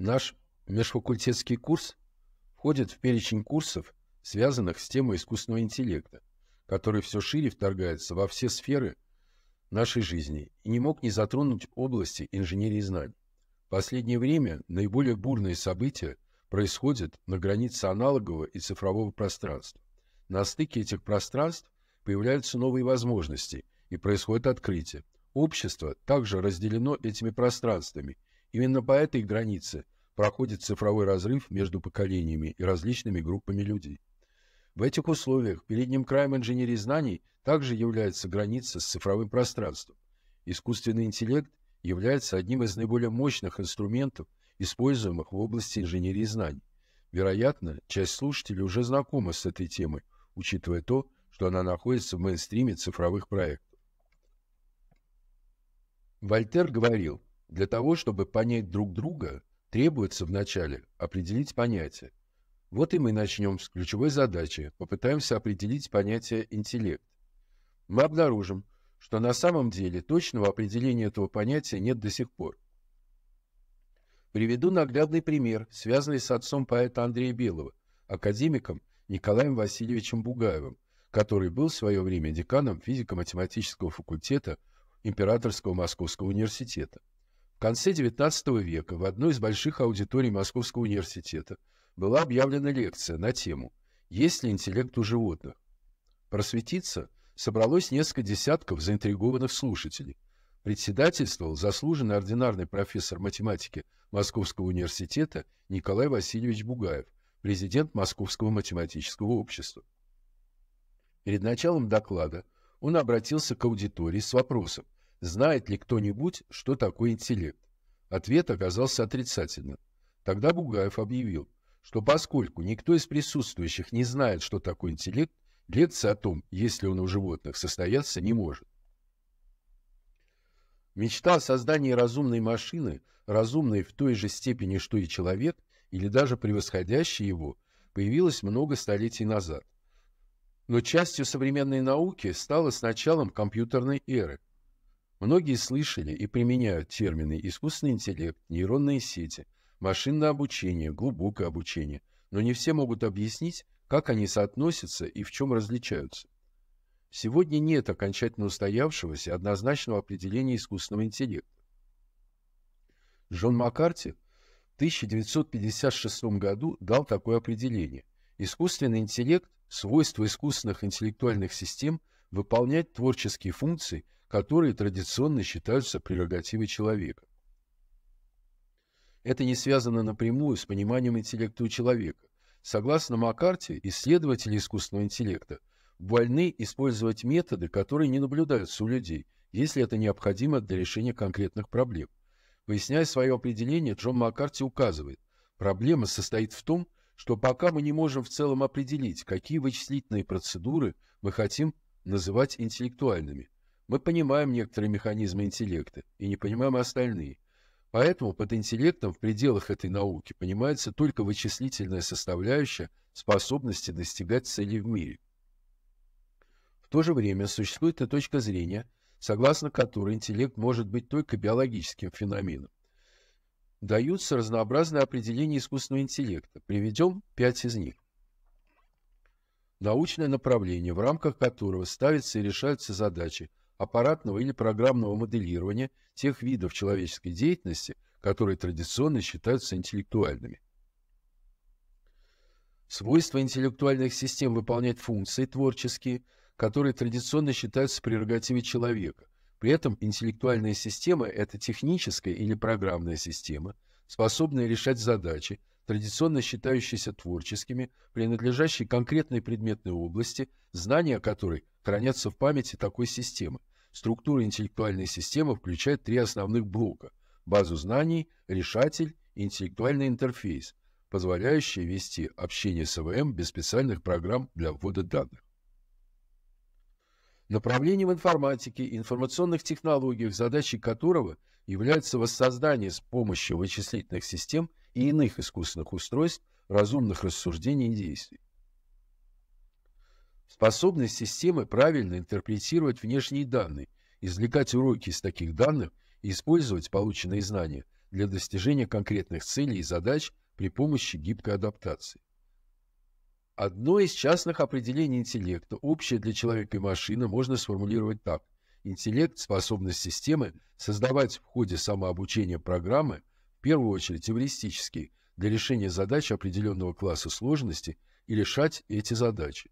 Наш межфакультетский курс входит в перечень курсов, связанных с темой искусственного интеллекта, который все шире вторгается во все сферы нашей жизни и не мог не затронуть области инженерии знаний. В последнее время наиболее бурные события происходят на границе аналогового и цифрового пространства. На стыке этих пространств появляются новые возможности и происходит открытие. Общество также разделено этими пространствами – Именно по этой границе проходит цифровой разрыв между поколениями и различными группами людей. В этих условиях передним краем инженерии знаний также является граница с цифровым пространством. Искусственный интеллект является одним из наиболее мощных инструментов, используемых в области инженерии знаний. Вероятно, часть слушателей уже знакома с этой темой, учитывая то, что она находится в мейнстриме цифровых проектов. Вольтер говорил, для того, чтобы понять друг друга, требуется вначале определить понятие. Вот и мы начнем с ключевой задачи, попытаемся определить понятие «интеллект». Мы обнаружим, что на самом деле точного определения этого понятия нет до сих пор. Приведу наглядный пример, связанный с отцом поэта Андрея Белого, академиком Николаем Васильевичем Бугаевым, который был в свое время деканом физико-математического факультета Императорского Московского университета. В конце XIX века в одной из больших аудиторий Московского университета была объявлена лекция на тему «Есть ли интеллект у животных?». Просветиться собралось несколько десятков заинтригованных слушателей. Председательствовал заслуженный ординарный профессор математики Московского университета Николай Васильевич Бугаев, президент Московского математического общества. Перед началом доклада он обратился к аудитории с вопросом – Знает ли кто-нибудь, что такое интеллект? Ответ оказался отрицательным. Тогда Бугаев объявил, что поскольку никто из присутствующих не знает, что такое интеллект, лекция о том, если он у животных, состояться не может. Мечта о создании разумной машины, разумной в той же степени, что и человек, или даже превосходящей его, появилась много столетий назад. Но частью современной науки стала с началом компьютерной эры – Многие слышали и применяют термины искусственный интеллект, нейронные сети, машинное обучение, глубокое обучение, но не все могут объяснить, как они соотносятся и в чем различаются. Сегодня нет окончательно устоявшегося однозначного определения искусственного интеллекта. Джон Маккарти в 1956 году дал такое определение. Искусственный интеллект – свойство искусственных интеллектуальных систем выполнять творческие функции – которые традиционно считаются прерогативой человека. Это не связано напрямую с пониманием интеллекта у человека. Согласно Маккарте, исследователи искусственного интеллекта больны использовать методы, которые не наблюдаются у людей, если это необходимо для решения конкретных проблем. Поясняя свое определение, Джон Маккарти указывает, проблема состоит в том, что пока мы не можем в целом определить, какие вычислительные процедуры мы хотим называть интеллектуальными – мы понимаем некоторые механизмы интеллекта и не понимаем остальные. Поэтому под интеллектом в пределах этой науки понимается только вычислительная составляющая способности достигать целей в мире. В то же время существует и точка зрения, согласно которой интеллект может быть только биологическим феноменом. Даются разнообразные определения искусственного интеллекта. Приведем пять из них. Научное направление, в рамках которого ставятся и решаются задачи, аппаратного или программного моделирования тех видов человеческой деятельности, которые традиционно считаются интеллектуальными. Свойство интеллектуальных систем выполнять функции творческие, которые традиционно считаются прерогативой человека. При этом интеллектуальная система – это техническая или программная система, способная решать задачи, традиционно считающиеся творческими, принадлежащие конкретной предметной области, знания о которой хранятся в памяти такой системы. Структура интеллектуальной системы включает три основных блока – базу знаний, решатель и интеллектуальный интерфейс, позволяющий вести общение с ВМ без специальных программ для ввода данных. Направление в информатике и информационных технологиях, задачей которого является воссоздание с помощью вычислительных систем и иных искусственных устройств разумных рассуждений и действий. Способность системы правильно интерпретировать внешние данные, извлекать уроки из таких данных и использовать полученные знания для достижения конкретных целей и задач при помощи гибкой адаптации. Одно из частных определений интеллекта, общее для человека и машины, можно сформулировать так. Интеллект – способность системы создавать в ходе самообучения программы, в первую очередь эвристические, для решения задач определенного класса сложности и решать эти задачи.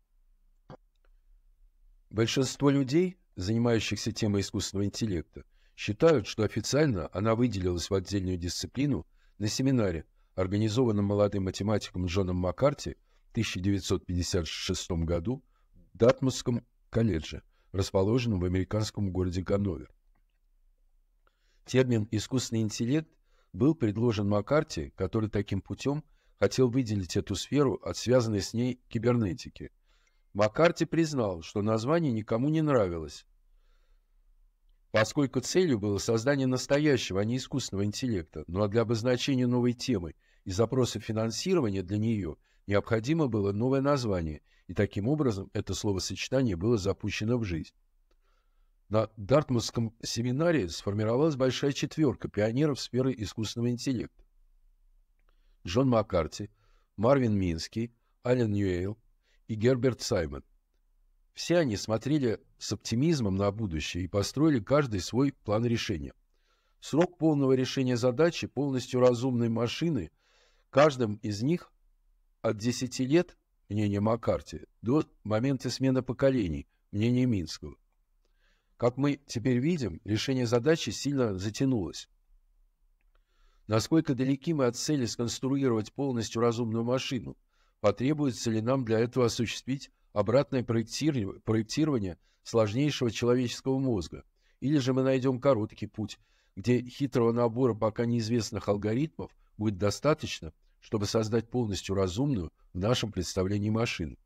Большинство людей, занимающихся темой искусственного интеллекта, считают, что официально она выделилась в отдельную дисциплину на семинаре, организованном молодым математиком Джоном Маккарти в 1956 году в Датмусском колледже, расположенном в американском городе Ганновер. Термин «искусственный интеллект» был предложен Маккарти, который таким путем хотел выделить эту сферу от связанной с ней кибернетики – Маккарти признал, что название никому не нравилось, поскольку целью было создание настоящего, а не искусственного интеллекта, но ну а для обозначения новой темы и запроса финансирования для нее необходимо было новое название, и таким образом это словосочетание было запущено в жизнь. На Дартмутском семинаре сформировалась большая четверка пионеров сферы искусственного интеллекта. Джон Маккарти, Марвин Минский, Ален Ньюэлл, и Герберт Саймон. Все они смотрели с оптимизмом на будущее и построили каждый свой план решения. Срок полного решения задачи полностью разумной машины каждым из них от 10 лет, мнение Маккарти, до момента смены поколений, мнение Минского. Как мы теперь видим, решение задачи сильно затянулось. Насколько далеки мы от цели сконструировать полностью разумную машину – потребуется ли нам для этого осуществить обратное проектирование, проектирование сложнейшего человеческого мозга, или же мы найдем короткий путь, где хитрого набора пока неизвестных алгоритмов будет достаточно, чтобы создать полностью разумную в нашем представлении машину.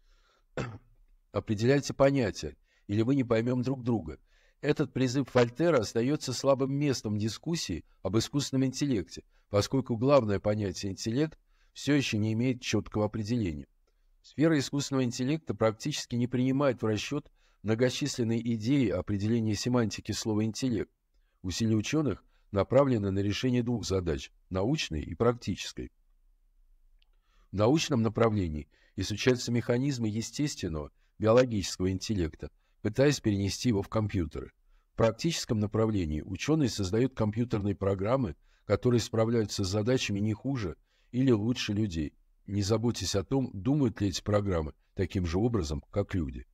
Определяйте понятия, или мы не поймем друг друга. Этот призыв Фольтера остается слабым местом дискуссии об искусственном интеллекте, поскольку главное понятие «интеллект» все еще не имеет четкого определения. Сфера искусственного интеллекта практически не принимает в расчет многочисленные идеи определения семантики слова «интеллект». Усилия ученых направлены на решение двух задач – научной и практической. В научном направлении изучаются механизмы естественного биологического интеллекта, пытаясь перенести его в компьютеры. В практическом направлении ученые создают компьютерные программы, которые справляются с задачами не хуже, или лучше людей. Не заботьтесь о том, думают ли эти программы таким же образом, как люди.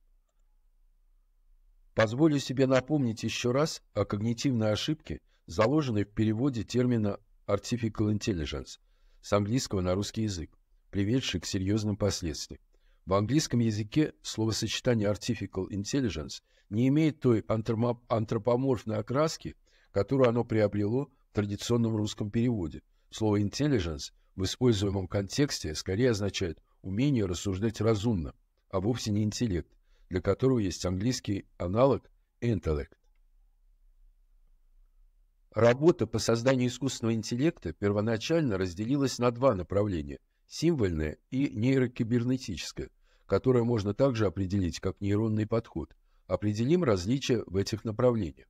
Позволю себе напомнить еще раз о когнитивной ошибке, заложенной в переводе термина artificial intelligence с английского на русский язык, приведшей к серьезным последствиям. В английском языке словосочетание artificial intelligence не имеет той антропоморфной окраски, которую оно приобрело в традиционном русском переводе. Слово intelligence в используемом контексте скорее означает умение рассуждать разумно, а вовсе не интеллект, для которого есть английский аналог «intellect». Работа по созданию искусственного интеллекта первоначально разделилась на два направления – символьное и нейрокибернетическое, которое можно также определить как нейронный подход. Определим различия в этих направлениях.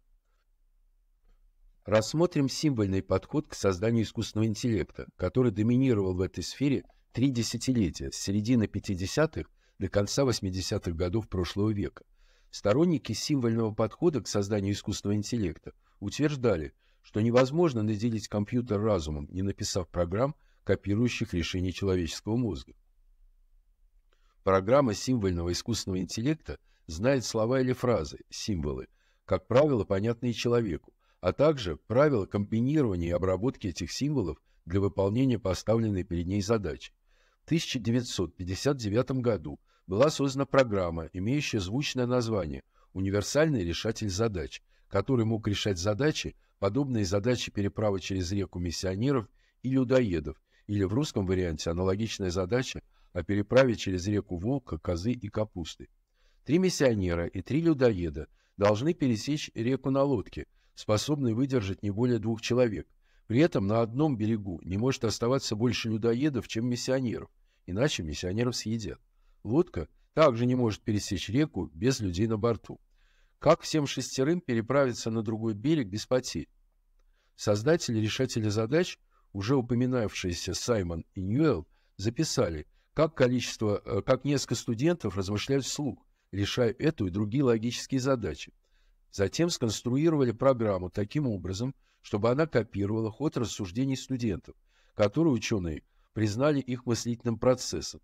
Рассмотрим символьный подход к созданию искусственного интеллекта, который доминировал в этой сфере три десятилетия, с середины 50-х до конца 80-х годов прошлого века. Сторонники символьного подхода к созданию искусственного интеллекта утверждали, что невозможно наделить компьютер разумом, не написав программ, копирующих решения человеческого мозга. Программа символьного искусственного интеллекта знает слова или фразы, символы, как правило, понятные человеку, а также правила комбинирования и обработки этих символов для выполнения поставленной перед ней задачи. В 1959 году была создана программа, имеющая звучное название «Универсальный решатель задач», который мог решать задачи, подобные задачи переправы через реку миссионеров и людоедов, или в русском варианте аналогичная задача о переправе через реку Волка, Козы и Капусты. Три миссионера и три людоеда должны пересечь реку на лодке – способный выдержать не более двух человек. При этом на одном берегу не может оставаться больше людоедов, чем миссионеров, иначе миссионеров съедят. Лодка также не может пересечь реку без людей на борту. Как всем шестерым переправиться на другой берег без потерь? Создатели решателя задач, уже упоминавшиеся Саймон и Ньюэлл, записали, как количество, э, как несколько студентов размышляют вслух, решая эту и другие логические задачи. Затем сконструировали программу таким образом, чтобы она копировала ход рассуждений студентов, которые ученые признали их мыслительным процессом.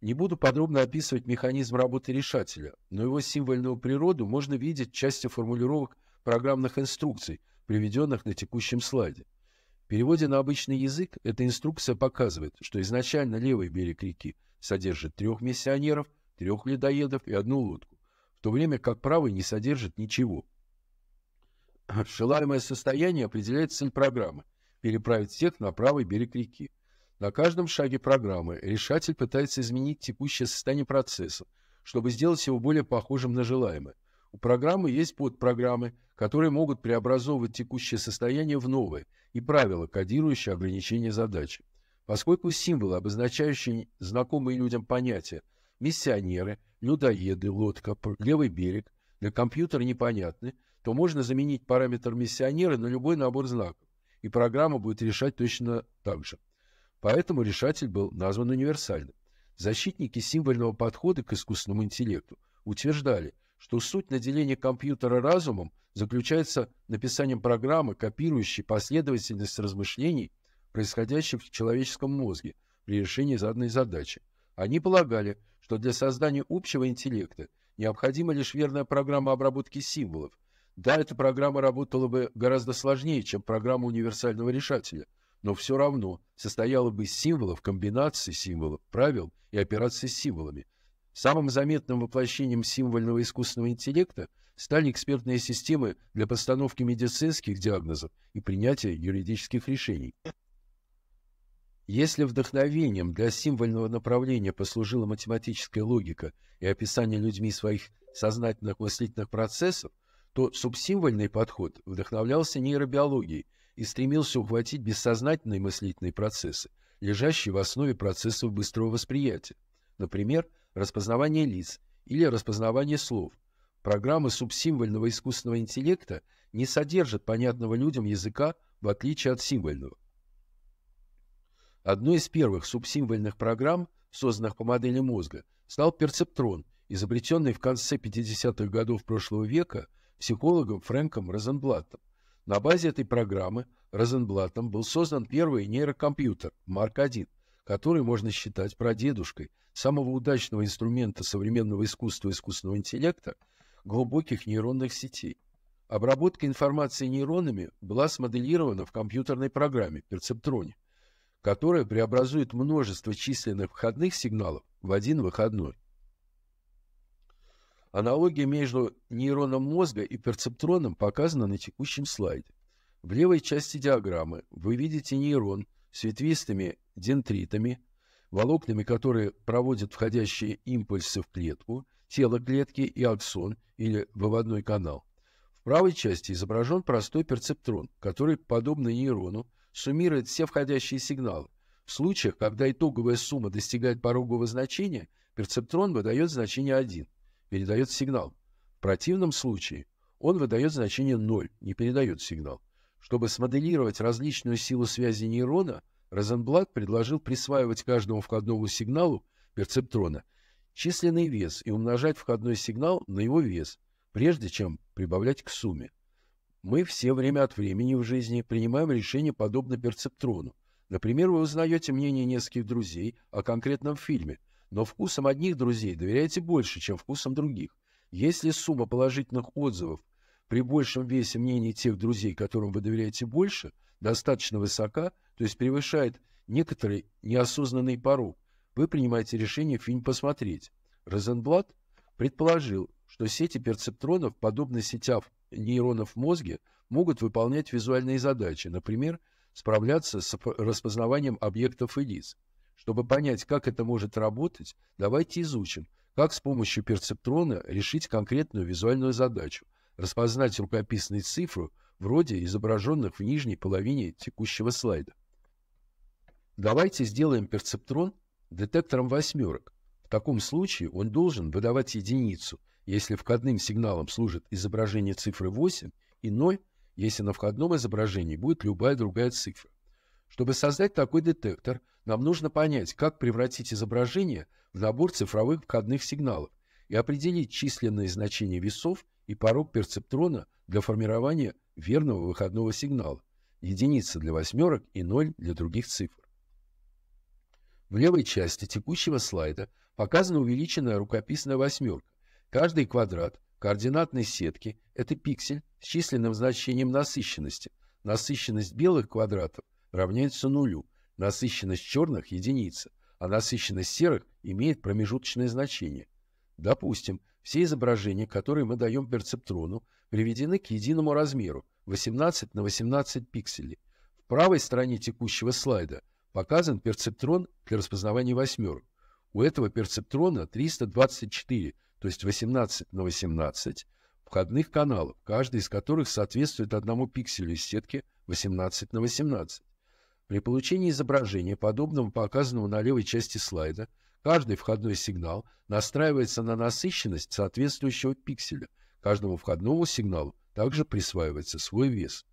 Не буду подробно описывать механизм работы решателя, но его символьную природу можно видеть в части формулировок программных инструкций, приведенных на текущем слайде. В переводе на обычный язык эта инструкция показывает, что изначально левый берег реки содержит трех миссионеров, трех ледоедов и одну лодку то время как правый не содержит ничего. Желаемое состояние определяет цель программы – переправить всех на правый берег реки. На каждом шаге программы решатель пытается изменить текущее состояние процесса, чтобы сделать его более похожим на желаемое. У программы есть подпрограммы, которые могут преобразовывать текущее состояние в новое и правила, кодирующие ограничения задачи. Поскольку символы, обозначающие знакомые людям понятия «миссионеры», людоеды, лодка, левый берег, для компьютера непонятны, то можно заменить параметр миссионера на любой набор знаков, и программа будет решать точно так же. Поэтому решатель был назван универсальным. Защитники символьного подхода к искусственному интеллекту утверждали, что суть наделения компьютера разумом заключается написанием программы, копирующей последовательность размышлений, происходящих в человеческом мозге при решении заданной задачи. Они полагали, что для создания общего интеллекта необходима лишь верная программа обработки символов. Да, эта программа работала бы гораздо сложнее, чем программа универсального решателя, но все равно состояла бы из символов, комбинаций символов, правил и операций с символами. Самым заметным воплощением символьного искусственного интеллекта стали экспертные системы для постановки медицинских диагнозов и принятия юридических решений. Если вдохновением для символьного направления послужила математическая логика и описание людьми своих сознательных мыслительных процессов, то субсимвольный подход вдохновлялся нейробиологией и стремился ухватить бессознательные мыслительные процессы, лежащие в основе процессов быстрого восприятия, например, распознавание лиц или распознавание слов. Программы субсимвольного искусственного интеллекта не содержат понятного людям языка, в отличие от символьного. Одной из первых субсимвольных программ, созданных по модели мозга, стал перцептрон, изобретенный в конце 50-х годов прошлого века психологом Фрэнком Розенблаттом. На базе этой программы Розенблаттом был создан первый нейрокомпьютер Марк-1, который можно считать прадедушкой самого удачного инструмента современного искусства искусственного интеллекта – глубоких нейронных сетей. Обработка информации нейронами была смоделирована в компьютерной программе «Перцептроне» которая преобразует множество численных входных сигналов в один выходной. Аналогия между нейроном мозга и перцептроном показана на текущем слайде. В левой части диаграммы вы видите нейрон с ветвистыми дентритами, волокнами, которые проводят входящие импульсы в клетку, тело клетки и аксон или выводной канал. В правой части изображен простой перцептрон, который, подобно нейрону, суммирует все входящие сигналы. В случаях, когда итоговая сумма достигает порогового значения, перцептрон выдает значение 1, передает сигнал. В противном случае он выдает значение 0, не передает сигнал. Чтобы смоделировать различную силу связи нейрона, Розенблат предложил присваивать каждому входному сигналу перцептрона численный вес и умножать входной сигнал на его вес, прежде чем прибавлять к сумме. Мы все время от времени в жизни принимаем решения подобно перцептрону. Например, вы узнаете мнение нескольких друзей о конкретном фильме, но вкусом одних друзей доверяете больше, чем вкусом других. Если сумма положительных отзывов при большем весе мнений тех друзей, которым вы доверяете больше, достаточно высока, то есть превышает некоторый неосознанный порог, вы принимаете решение фильм посмотреть. Розенблат предположил, что сети перцептронов подобны сетям нейронов в мозге могут выполнять визуальные задачи, например, справляться с распознаванием объектов и лиц. Чтобы понять, как это может работать, давайте изучим, как с помощью перцептрона решить конкретную визуальную задачу, распознать рукописную цифру вроде изображенных в нижней половине текущего слайда. Давайте сделаем перцептрон детектором восьмерок. В таком случае он должен выдавать единицу – если входным сигналом служит изображение цифры 8 и 0, если на входном изображении будет любая другая цифра. Чтобы создать такой детектор, нам нужно понять, как превратить изображение в набор цифровых входных сигналов и определить численные значения весов и порог перцептрона для формирования верного выходного сигнала, единица для восьмерок и ноль для других цифр. В левой части текущего слайда показана увеличенная рукописная восьмерка. Каждый квадрат координатной сетки – это пиксель с численным значением насыщенности. Насыщенность белых квадратов равняется нулю, насыщенность черных – единице, а насыщенность серых имеет промежуточное значение. Допустим, все изображения, которые мы даем перцептрону, приведены к единому размеру – 18 на 18 пикселей. В правой стороне текущего слайда показан перцептрон для распознавания восьмерок. У этого перцептрона 324 то есть 18 на 18 входных каналов, каждый из которых соответствует одному пикселю из сетки 18 на 18. При получении изображения, подобного показанному на левой части слайда, каждый входной сигнал настраивается на насыщенность соответствующего пикселя. Каждому входному сигналу также присваивается свой вес.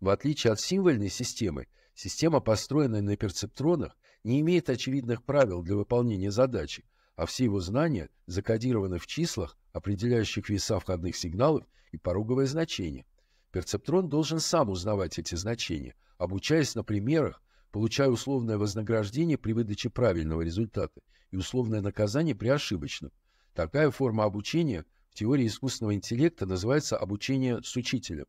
В отличие от символьной системы, система, построенная на перцептронах, не имеет очевидных правил для выполнения задачи, а все его знания закодированы в числах, определяющих веса входных сигналов и пороговое значение. Перцептрон должен сам узнавать эти значения, обучаясь на примерах, получая условное вознаграждение при выдаче правильного результата и условное наказание при ошибочном. Такая форма обучения в теории искусственного интеллекта называется обучение с учителем.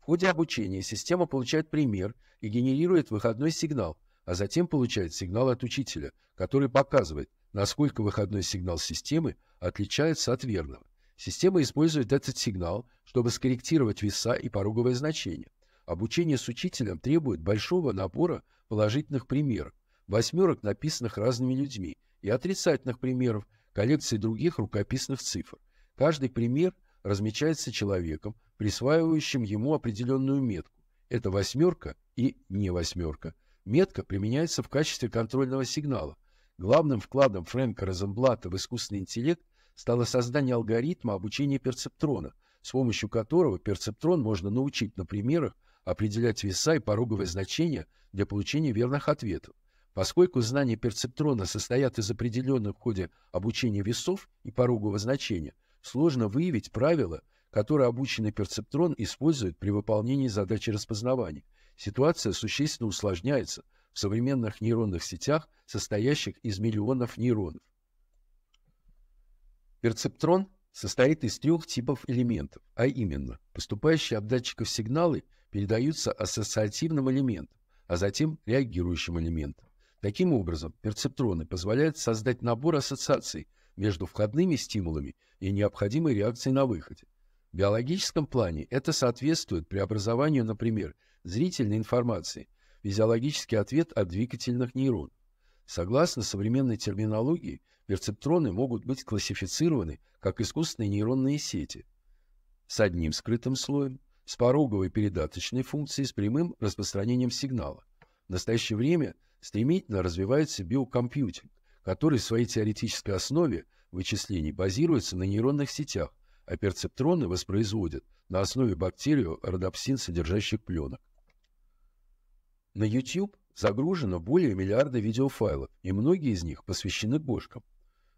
В ходе обучения система получает пример и генерирует выходной сигнал, а затем получает сигнал от учителя, который показывает, насколько выходной сигнал системы отличается от верного. Система использует этот сигнал, чтобы скорректировать веса и пороговое значение. Обучение с учителем требует большого набора положительных примеров, восьмерок, написанных разными людьми, и отрицательных примеров, коллекции других рукописных цифр. Каждый пример размечается человеком, присваивающим ему определенную метку. Это восьмерка и не восьмерка. Метка применяется в качестве контрольного сигнала, Главным вкладом Фрэнка Розенблата в искусственный интеллект стало создание алгоритма обучения перцептрона, с помощью которого перцептрон можно научить на примерах определять веса и пороговые значения для получения верных ответов. Поскольку знания перцептрона состоят из определенных в ходе обучения весов и порогового значения, сложно выявить правила, которые обученный перцептрон использует при выполнении задачи распознавания. Ситуация существенно усложняется – в современных нейронных сетях, состоящих из миллионов нейронов. Перцептрон состоит из трех типов элементов, а именно, поступающие от датчиков сигналы передаются ассоциативным элементам, а затем реагирующим элементам. Таким образом, перцептроны позволяют создать набор ассоциаций между входными стимулами и необходимой реакцией на выходе. В биологическом плане это соответствует преобразованию, например, зрительной информации физиологический ответ от двигательных нейронов. Согласно современной терминологии, перцептроны могут быть классифицированы как искусственные нейронные сети с одним скрытым слоем, с пороговой передаточной функцией с прямым распространением сигнала. В настоящее время стремительно развивается биокомпьютинг, который в своей теоретической основе вычислений базируется на нейронных сетях, а перцептроны воспроизводят на основе бактерию родопсин, содержащих пленок. На YouTube загружено более миллиарда видеофайлов, и многие из них посвящены кошкам.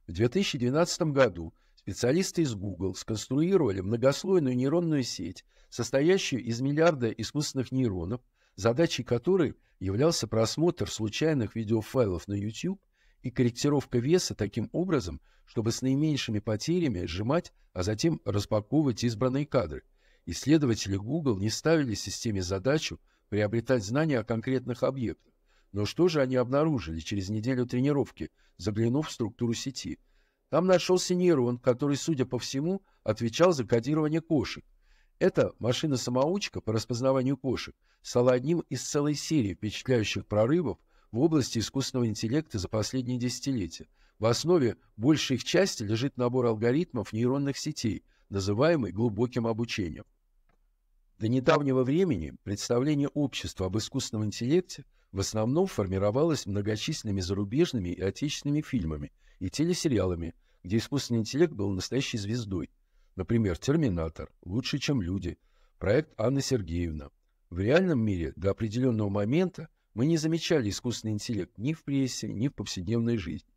В 2012 году специалисты из Google сконструировали многослойную нейронную сеть, состоящую из миллиарда искусственных нейронов, задачей которой являлся просмотр случайных видеофайлов на YouTube и корректировка веса таким образом, чтобы с наименьшими потерями сжимать, а затем распаковывать избранные кадры. Исследователи Google не ставили системе задачу приобретать знания о конкретных объектах. Но что же они обнаружили через неделю тренировки, заглянув в структуру сети? Там нашелся нейрон, который, судя по всему, отвечал за кодирование кошек. Эта машина-самоучка по распознаванию кошек стала одним из целой серии впечатляющих прорывов в области искусственного интеллекта за последние десятилетия. В основе большей их части лежит набор алгоритмов нейронных сетей, называемый глубоким обучением. До недавнего времени представление общества об искусственном интеллекте в основном формировалось многочисленными зарубежными и отечественными фильмами и телесериалами, где искусственный интеллект был настоящей звездой. Например, «Терминатор», «Лучше, чем люди», проект Анны Сергеевна. В реальном мире до определенного момента мы не замечали искусственный интеллект ни в прессе, ни в повседневной жизни.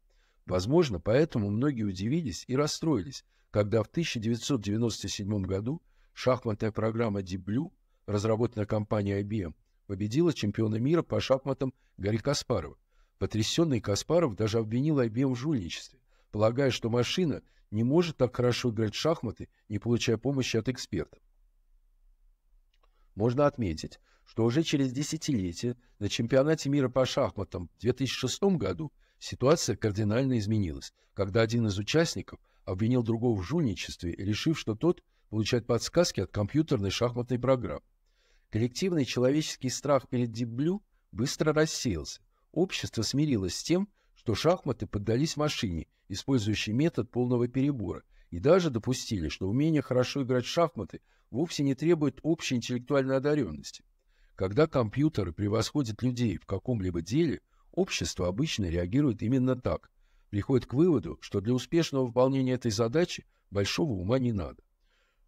Возможно, поэтому многие удивились и расстроились, когда в 1997 году Шахматная программа Deep Blue, разработанная компанией IBM, победила чемпиона мира по шахматам Гарри Каспарова. Потрясенный Каспаров даже обвинил IBM в жульничестве, полагая, что машина не может так хорошо играть в шахматы, не получая помощи от экспертов. Можно отметить, что уже через десятилетие на чемпионате мира по шахматам в 2006 году ситуация кардинально изменилась, когда один из участников обвинил другого в жульничестве, решив, что тот получать подсказки от компьютерной шахматной программы. Коллективный человеческий страх перед Диблю быстро рассеялся. Общество смирилось с тем, что шахматы поддались машине, использующей метод полного перебора, и даже допустили, что умение хорошо играть в шахматы вовсе не требует общей интеллектуальной одаренности. Когда компьютеры превосходят людей в каком-либо деле, общество обычно реагирует именно так. Приходит к выводу, что для успешного выполнения этой задачи большого ума не надо.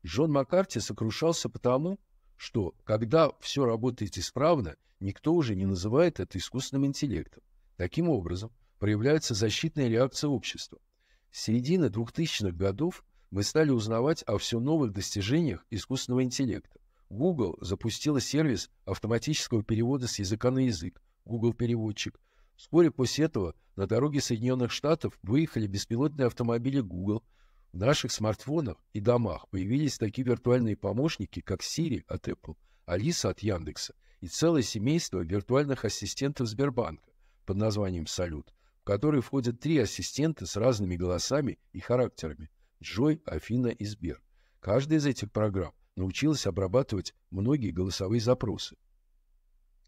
Джон Маккарти сокрушался потому, что когда все работает исправно, никто уже не называет это искусственным интеллектом. Таким образом, проявляется защитная реакция общества. С середины 2000-х годов мы стали узнавать о все новых достижениях искусственного интеллекта. Google запустила сервис автоматического перевода с языка на язык, Google Переводчик. Вскоре после этого на дороге Соединенных Штатов выехали беспилотные автомобили Google – в наших смартфонах и домах появились такие виртуальные помощники, как Siri от Apple, Алиса от Яндекса и целое семейство виртуальных ассистентов Сбербанка под названием «Салют», в который входят три ассистента с разными голосами и характерами – Джой, Афина и Сбер. Каждая из этих программ научилась обрабатывать многие голосовые запросы.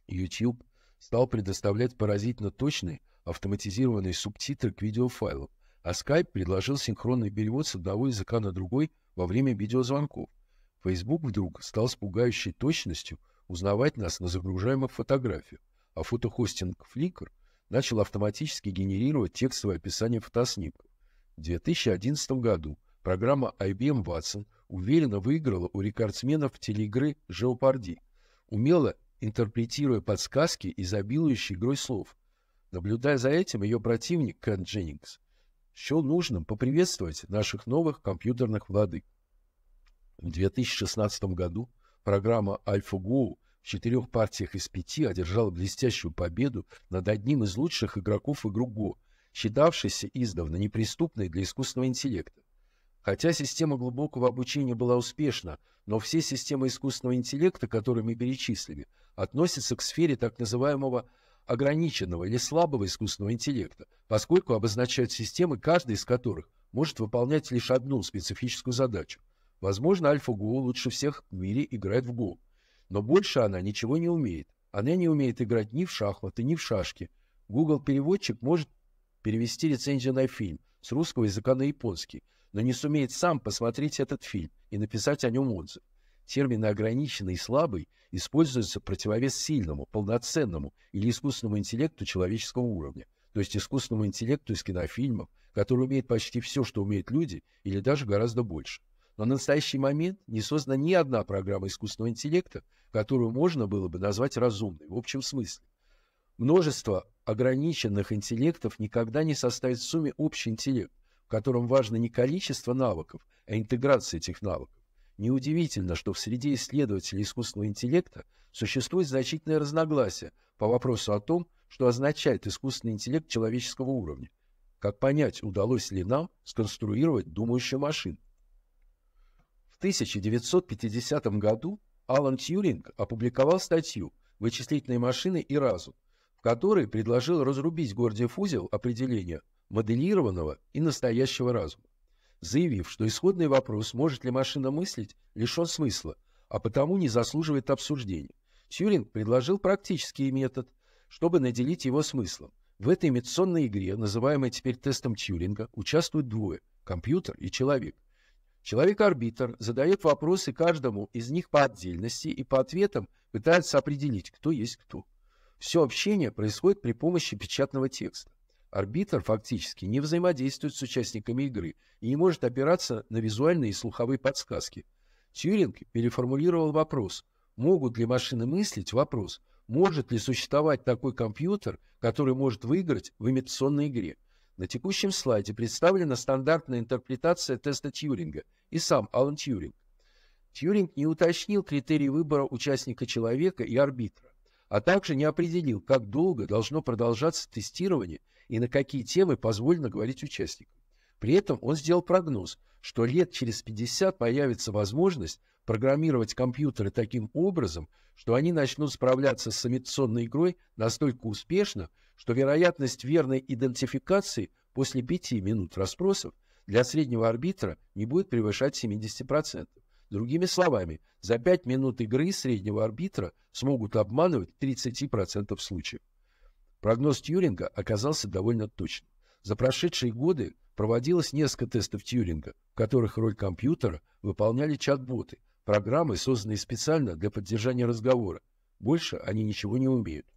YouTube стал предоставлять поразительно точные автоматизированные субтитры к видеофайлам – а Skype предложил синхронный перевод с одного языка на другой во время видеозвонков. Facebook вдруг стал с пугающей точностью узнавать нас на загружаемых фотографиях, а фотохостинг Flickr начал автоматически генерировать текстовое описание фотоснимков. В 2011 году программа IBM Watson уверенно выиграла у рекордсменов телеигры «Жеопарди», умело интерпретируя подсказки, изобилующие игрой слов. Наблюдая за этим, ее противник Кэн Дженнингс счел нужным поприветствовать наших новых компьютерных владык. В 2016 году программа AlphaGo в четырех партиях из пяти одержала блестящую победу над одним из лучших игроков игру Go, считавшейся издавна неприступной для искусственного интеллекта. Хотя система глубокого обучения была успешна, но все системы искусственного интеллекта, которые мы перечислили, относятся к сфере так называемого ограниченного или слабого искусственного интеллекта, поскольку обозначают системы, каждая из которых может выполнять лишь одну специфическую задачу. Возможно, Альфа Го лучше всех в мире играет в го, но больше она ничего не умеет. Она не умеет играть ни в шахматы, ни в шашки. Google-переводчик может перевести рецензию на фильм с русского языка на японский, но не сумеет сам посмотреть этот фильм и написать о нем отзыв термин «ограниченный» и «слабый» используется противовес сильному, полноценному или искусственному интеллекту человеческого уровня, то есть искусственному интеллекту из кинофильмов, который умеет почти все, что умеют люди, или даже гораздо больше. Но на настоящий момент не создана ни одна программа искусственного интеллекта, которую можно было бы назвать разумной в общем смысле. Множество ограниченных интеллектов никогда не составит в сумме общий интеллект, в котором важно не количество навыков, а интеграция этих навыков. Неудивительно, что в среде исследователей искусственного интеллекта существует значительное разногласие по вопросу о том, что означает искусственный интеллект человеческого уровня. Как понять, удалось ли нам сконструировать думающую машину? В 1950 году Алан Тьюринг опубликовал статью «Вычислительные машины и разум», в которой предложил разрубить Гордиев узел определения моделированного и настоящего разума заявив, что исходный вопрос, может ли машина мыслить, лишен смысла, а потому не заслуживает обсуждения. Тьюринг предложил практический метод, чтобы наделить его смыслом. В этой имитационной игре, называемой теперь тестом Тьюринга, участвуют двое – компьютер и человек. Человек-арбитр задает вопросы каждому из них по отдельности и по ответам пытается определить, кто есть кто. Все общение происходит при помощи печатного текста. Арбитр фактически не взаимодействует с участниками игры и не может опираться на визуальные и слуховые подсказки. Тьюринг переформулировал вопрос, могут ли машины мыслить вопрос, может ли существовать такой компьютер, который может выиграть в имитационной игре. На текущем слайде представлена стандартная интерпретация теста Тьюринга и сам Алан Тьюринг. Тьюринг не уточнил критерии выбора участника человека и арбитра, а также не определил, как долго должно продолжаться тестирование – и на какие темы позволено говорить участникам. При этом он сделал прогноз, что лет через 50 появится возможность программировать компьютеры таким образом, что они начнут справляться с имитационной игрой настолько успешно, что вероятность верной идентификации после 5 минут расспросов для среднего арбитра не будет превышать 70%. Другими словами, за 5 минут игры среднего арбитра смогут обманывать в 30% случаев. Прогноз Тьюринга оказался довольно точным. За прошедшие годы проводилось несколько тестов Тьюринга, в которых роль компьютера выполняли чат-боты, программы, созданные специально для поддержания разговора. Больше они ничего не умеют.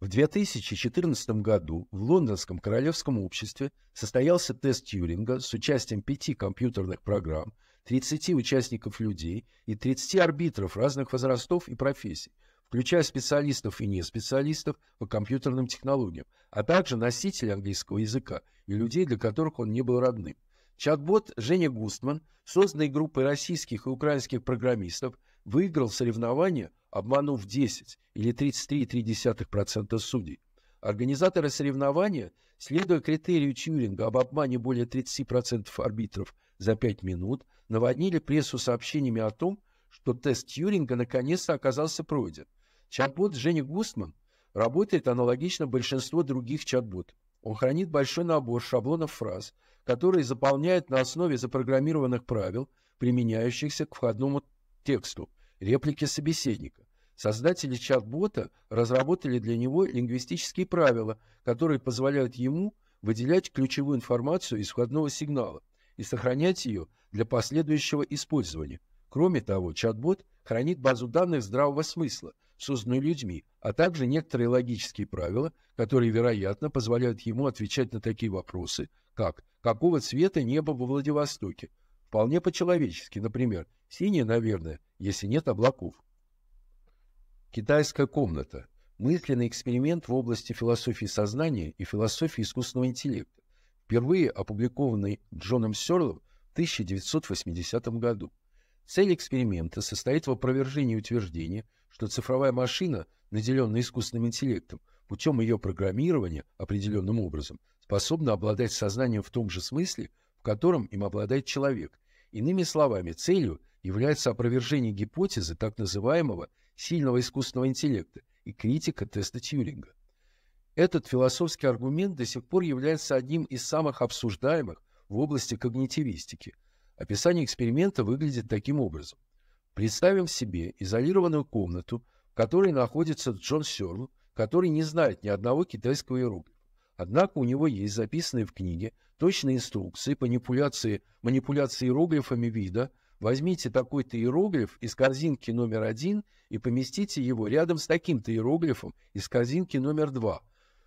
В 2014 году в Лондонском Королевском обществе состоялся тест Тьюринга с участием пяти компьютерных программ, 30 участников людей и 30 арбитров разных возрастов и профессий – включая специалистов и неспециалистов по компьютерным технологиям, а также носителей английского языка и людей, для которых он не был родным. Чат-бот Женя Густман, созданный группой российских и украинских программистов, выиграл соревнование, обманув 10 или 33,3% судей. Организаторы соревнования, следуя критерию Тьюринга об обмане более 30% арбитров за 5 минут, наводнили прессу сообщениями о том, что тест Тьюринга наконец-то оказался пройден – Чат-бот Женя Густман работает аналогично большинству других чат-ботов. Он хранит большой набор шаблонов фраз, которые заполняет на основе запрограммированных правил, применяющихся к входному тексту, реплике собеседника. Создатели чат-бота разработали для него лингвистические правила, которые позволяют ему выделять ключевую информацию из входного сигнала и сохранять ее для последующего использования. Кроме того, чат-бот хранит базу данных здравого смысла – созданную людьми, а также некоторые логические правила, которые, вероятно, позволяют ему отвечать на такие вопросы, как «Какого цвета небо во Владивостоке?» Вполне по-человечески, например, «Синее, наверное, если нет облаков». Китайская комната – мысленный эксперимент в области философии сознания и философии искусственного интеллекта, впервые опубликованный Джоном Сёрлом в 1980 году. Цель эксперимента состоит в опровержении утверждения, что цифровая машина, наделенная искусственным интеллектом, путем ее программирования определенным образом, способна обладать сознанием в том же смысле, в котором им обладает человек. Иными словами, целью является опровержение гипотезы так называемого сильного искусственного интеллекта и критика теста Тьюринга. Этот философский аргумент до сих пор является одним из самых обсуждаемых в области когнитивистики. Описание эксперимента выглядит таким образом. Представим себе изолированную комнату, в которой находится Джон Сёрл, который не знает ни одного китайского иероглифа. Однако у него есть записанные в книге точные инструкции по манипуляции, манипуляции иероглифами вида. Возьмите такой-то иероглиф из корзинки номер один и поместите его рядом с таким-то иероглифом из корзинки номер два.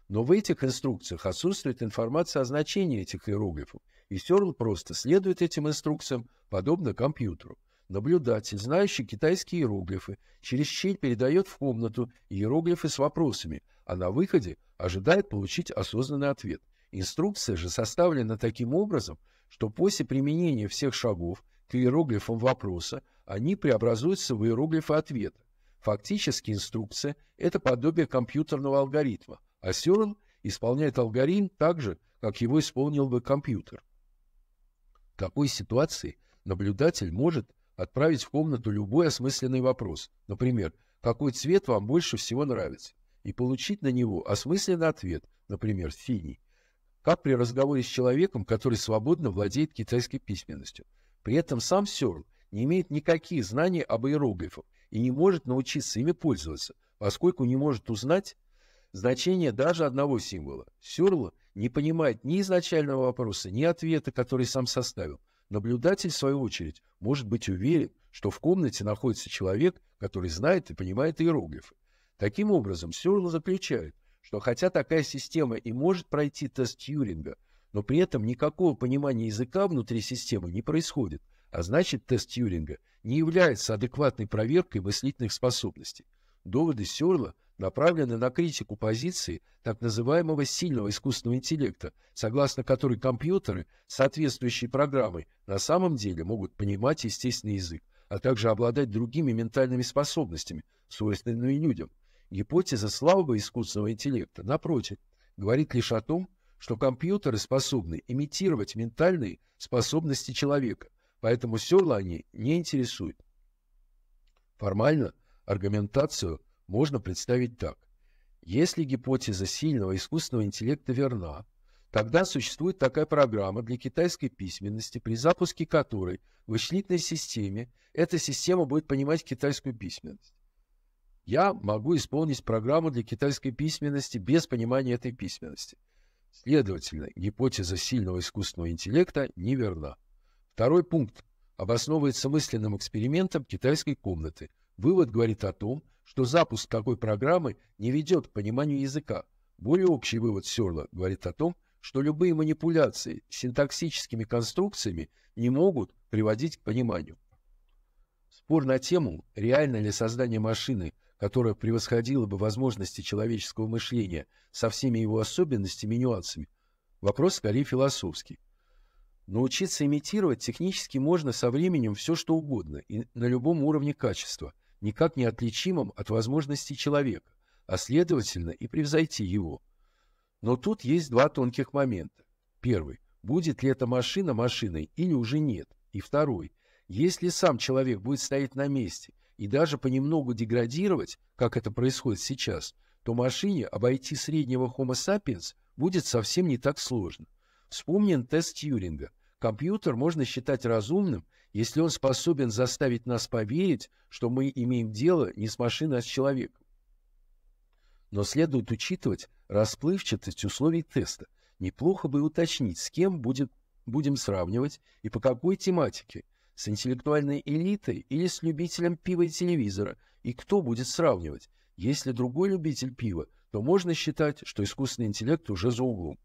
Но в этих инструкциях отсутствует информация о значении этих иероглифов, и Сёрл просто следует этим инструкциям, подобно компьютеру. Наблюдатель, знающий китайские иероглифы, через щель передает в комнату иероглифы с вопросами, а на выходе ожидает получить осознанный ответ. Инструкция же составлена таким образом, что после применения всех шагов к иероглифам вопроса они преобразуются в иероглифы ответа. Фактически инструкция – это подобие компьютерного алгоритма, а Сёрл исполняет алгоритм так же, как его исполнил бы компьютер. В такой ситуации наблюдатель может отправить в комнату любой осмысленный вопрос, например, какой цвет вам больше всего нравится, и получить на него осмысленный ответ, например, синий, как при разговоре с человеком, который свободно владеет китайской письменностью. При этом сам Сёрл не имеет никаких знаний об иероглифах и не может научиться ими пользоваться, поскольку не может узнать значение даже одного символа. Сёрл не понимает ни изначального вопроса, ни ответа, который сам составил, Наблюдатель, в свою очередь, может быть уверен, что в комнате находится человек, который знает и понимает иероглифы. Таким образом, Сёрл заключает, что хотя такая система и может пройти тест Тьюринга, но при этом никакого понимания языка внутри системы не происходит, а значит тест Тьюринга не является адекватной проверкой мыслительных способностей. Доводы Сёрла направлены на критику позиции так называемого сильного искусственного интеллекта, согласно которой компьютеры, соответствующие программой, на самом деле могут понимать естественный язык, а также обладать другими ментальными способностями, свойственными людям. Гипотеза слабого искусственного интеллекта, напротив, говорит лишь о том, что компьютеры способны имитировать ментальные способности человека, поэтому Сёрла они не интересуют. Формально аргументацию – можно представить так. Если гипотеза сильного искусственного интеллекта верна, тогда существует такая программа для китайской письменности, при запуске которой в вычислительной системе эта система будет понимать китайскую письменность. Я могу исполнить программу для китайской письменности без понимания этой письменности. Следовательно, гипотеза сильного искусственного интеллекта неверна. Второй пункт обосновывается мысленным экспериментом китайской комнаты. Вывод говорит о том, что запуск такой программы не ведет к пониманию языка. Более общий вывод Сёрла говорит о том, что любые манипуляции синтаксическими конструкциями не могут приводить к пониманию. Спор на тему, реально ли создание машины, которая превосходила бы возможности человеческого мышления со всеми его особенностями и нюансами, вопрос скорее философский. Научиться имитировать технически можно со временем все что угодно и на любом уровне качества – никак не отличимым от возможностей человека, а следовательно и превзойти его. Но тут есть два тонких момента. Первый. Будет ли эта машина машиной или уже нет? И второй. Если сам человек будет стоять на месте и даже понемногу деградировать, как это происходит сейчас, то машине обойти среднего Homo sapiens будет совсем не так сложно. Вспомним тест Тьюринга – Компьютер можно считать разумным, если он способен заставить нас поверить, что мы имеем дело не с машиной, а с человеком. Но следует учитывать расплывчатость условий теста. Неплохо бы уточнить, с кем будет, будем сравнивать и по какой тематике, с интеллектуальной элитой или с любителем пива и телевизора, и кто будет сравнивать. Если другой любитель пива, то можно считать, что искусственный интеллект уже за углом.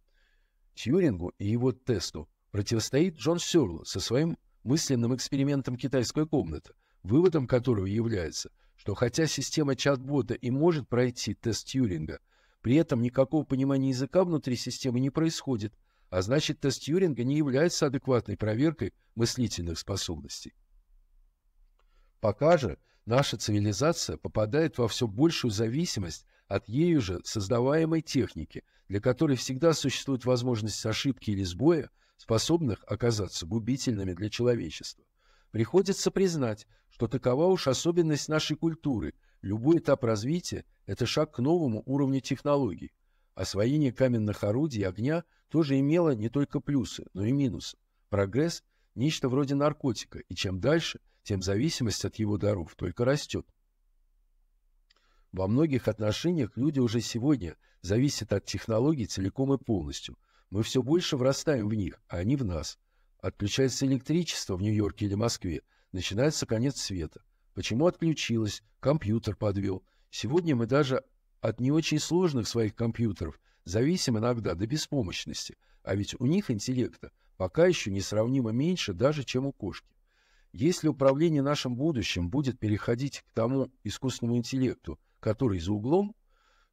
Тьюрингу и его тесту противостоит Джон Сюрло со своим мысленным экспериментом «Китайская комната», выводом которого является, что хотя система чат-бота и может пройти тест Тьюринга, при этом никакого понимания языка внутри системы не происходит, а значит тест Тьюринга не является адекватной проверкой мыслительных способностей. Пока же наша цивилизация попадает во все большую зависимость от ею же создаваемой техники, для которой всегда существует возможность ошибки или сбоя, способных оказаться губительными для человечества. Приходится признать, что такова уж особенность нашей культуры. Любой этап развития – это шаг к новому уровню технологий. Освоение каменных орудий огня тоже имело не только плюсы, но и минусы. Прогресс – нечто вроде наркотика, и чем дальше, тем зависимость от его даров только растет. Во многих отношениях люди уже сегодня зависят от технологий целиком и полностью – мы все больше врастаем в них, а они в нас. Отключается электричество в Нью-Йорке или Москве. Начинается конец света. Почему отключилось? Компьютер подвел. Сегодня мы даже от не очень сложных своих компьютеров зависим иногда до беспомощности. А ведь у них интеллекта пока еще несравнимо меньше даже, чем у кошки. Если управление нашим будущим будет переходить к тому искусственному интеллекту, который за углом,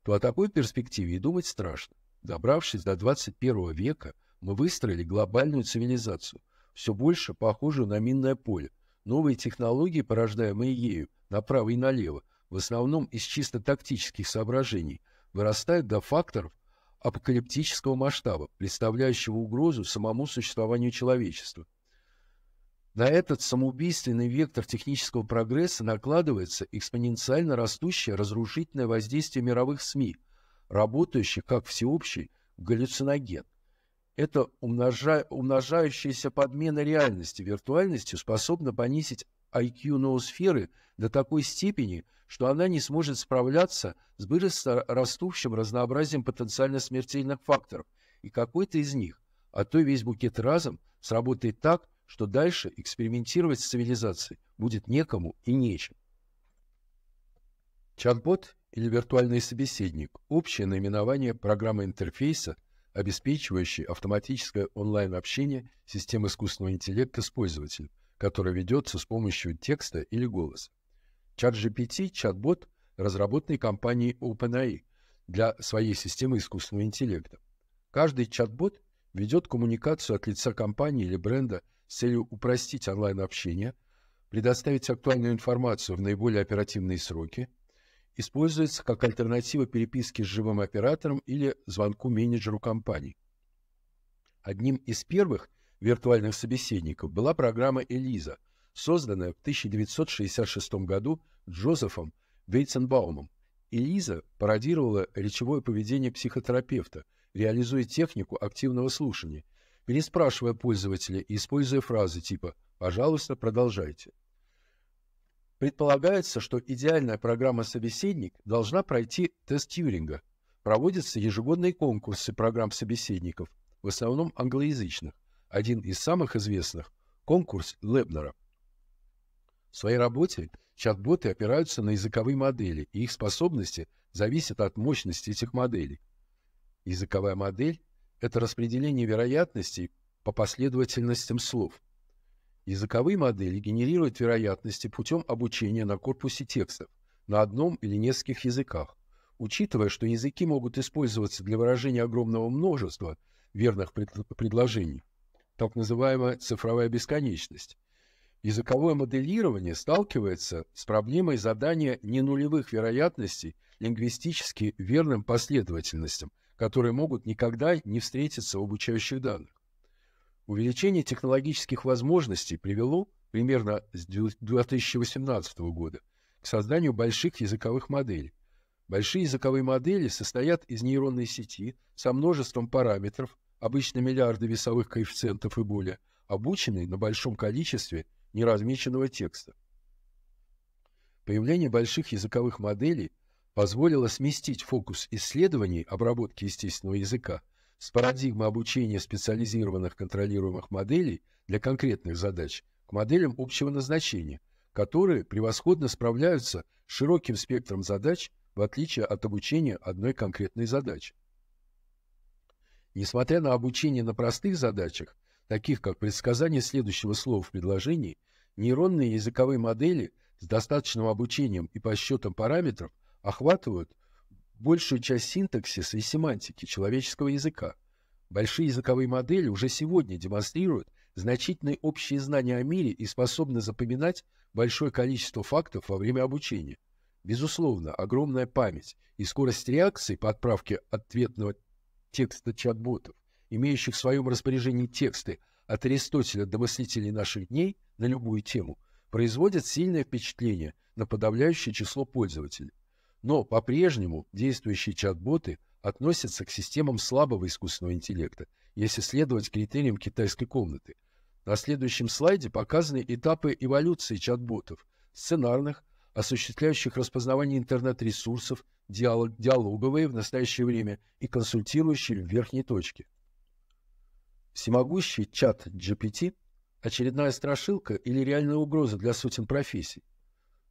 то о такой перспективе и думать страшно. Добравшись до 21 века, мы выстроили глобальную цивилизацию, все больше похожую на минное поле. Новые технологии, порождаемые ею, направо и налево, в основном из чисто тактических соображений, вырастают до факторов апокалиптического масштаба, представляющего угрозу самому существованию человечества. На этот самоубийственный вектор технического прогресса накладывается экспоненциально растущее разрушительное воздействие мировых СМИ – работающий как всеобщий галлюциноген. это умножа... умножающаяся подмена реальности виртуальностью способна понизить IQ ноосферы до такой степени, что она не сможет справляться с быстро растущим разнообразием потенциально смертельных факторов, и какой-то из них, а то и весь букет разом, сработает так, что дальше экспериментировать с цивилизацией будет некому и нечем. Чат-бот или виртуальный собеседник – общее наименование программы интерфейса, обеспечивающей автоматическое онлайн-общение систем искусственного интеллекта с пользователем, которое ведется с помощью текста или голоса. ChatGPT – чат-бот, разработанный компанией OpenAI для своей системы искусственного интеллекта. Каждый чат-бот ведет коммуникацию от лица компании или бренда с целью упростить онлайн-общение, предоставить актуальную информацию в наиболее оперативные сроки – используется как альтернатива переписке с живым оператором или звонку менеджеру компании. Одним из первых виртуальных собеседников была программа «Элиза», созданная в 1966 году Джозефом Вейтсенбаумом. Элиза пародировала речевое поведение психотерапевта, реализуя технику активного слушания, переспрашивая пользователя и используя фразы типа «пожалуйста, продолжайте». Предполагается, что идеальная программа «Собеседник» должна пройти тест Тьюринга. Проводятся ежегодные конкурсы программ собеседников, в основном англоязычных. Один из самых известных – конкурс Лебнера. В своей работе чат-боты опираются на языковые модели, и их способности зависят от мощности этих моделей. Языковая модель – это распределение вероятностей по последовательностям слов – Языковые модели генерируют вероятности путем обучения на корпусе текстов на одном или нескольких языках. Учитывая, что языки могут использоваться для выражения огромного множества верных пред предложений, так называемая цифровая бесконечность, языковое моделирование сталкивается с проблемой задания ненулевых вероятностей лингвистически верным последовательностям, которые могут никогда не встретиться в обучающих данных. Увеличение технологических возможностей привело примерно с 2018 года к созданию больших языковых моделей. Большие языковые модели состоят из нейронной сети со множеством параметров, обычно миллиарды весовых коэффициентов и более, обученной на большом количестве неразмеченного текста. Появление больших языковых моделей позволило сместить фокус исследований обработки естественного языка – с парадигмы обучения специализированных контролируемых моделей для конкретных задач к моделям общего назначения, которые превосходно справляются с широким спектром задач, в отличие от обучения одной конкретной задачи. Несмотря на обучение на простых задачах, таких как предсказание следующего слова в предложении, нейронные языковые модели с достаточным обучением и подсчетом параметров охватывают – большую часть синтаксиса и семантики человеческого языка. Большие языковые модели уже сегодня демонстрируют значительные общие знания о мире и способны запоминать большое количество фактов во время обучения. Безусловно, огромная память и скорость реакции по отправке ответного текста чат-ботов, имеющих в своем распоряжении тексты от Аристотеля до мыслителей наших дней на любую тему, производят сильное впечатление на подавляющее число пользователей. Но по-прежнему действующие чат-боты относятся к системам слабого искусственного интеллекта, если следовать критериям китайской комнаты. На следующем слайде показаны этапы эволюции чат-ботов, сценарных, осуществляющих распознавание интернет-ресурсов, диалог, диалоговые в настоящее время и консультирующие в верхней точке. Всемогущий чат GPT – очередная страшилка или реальная угроза для сотен профессий.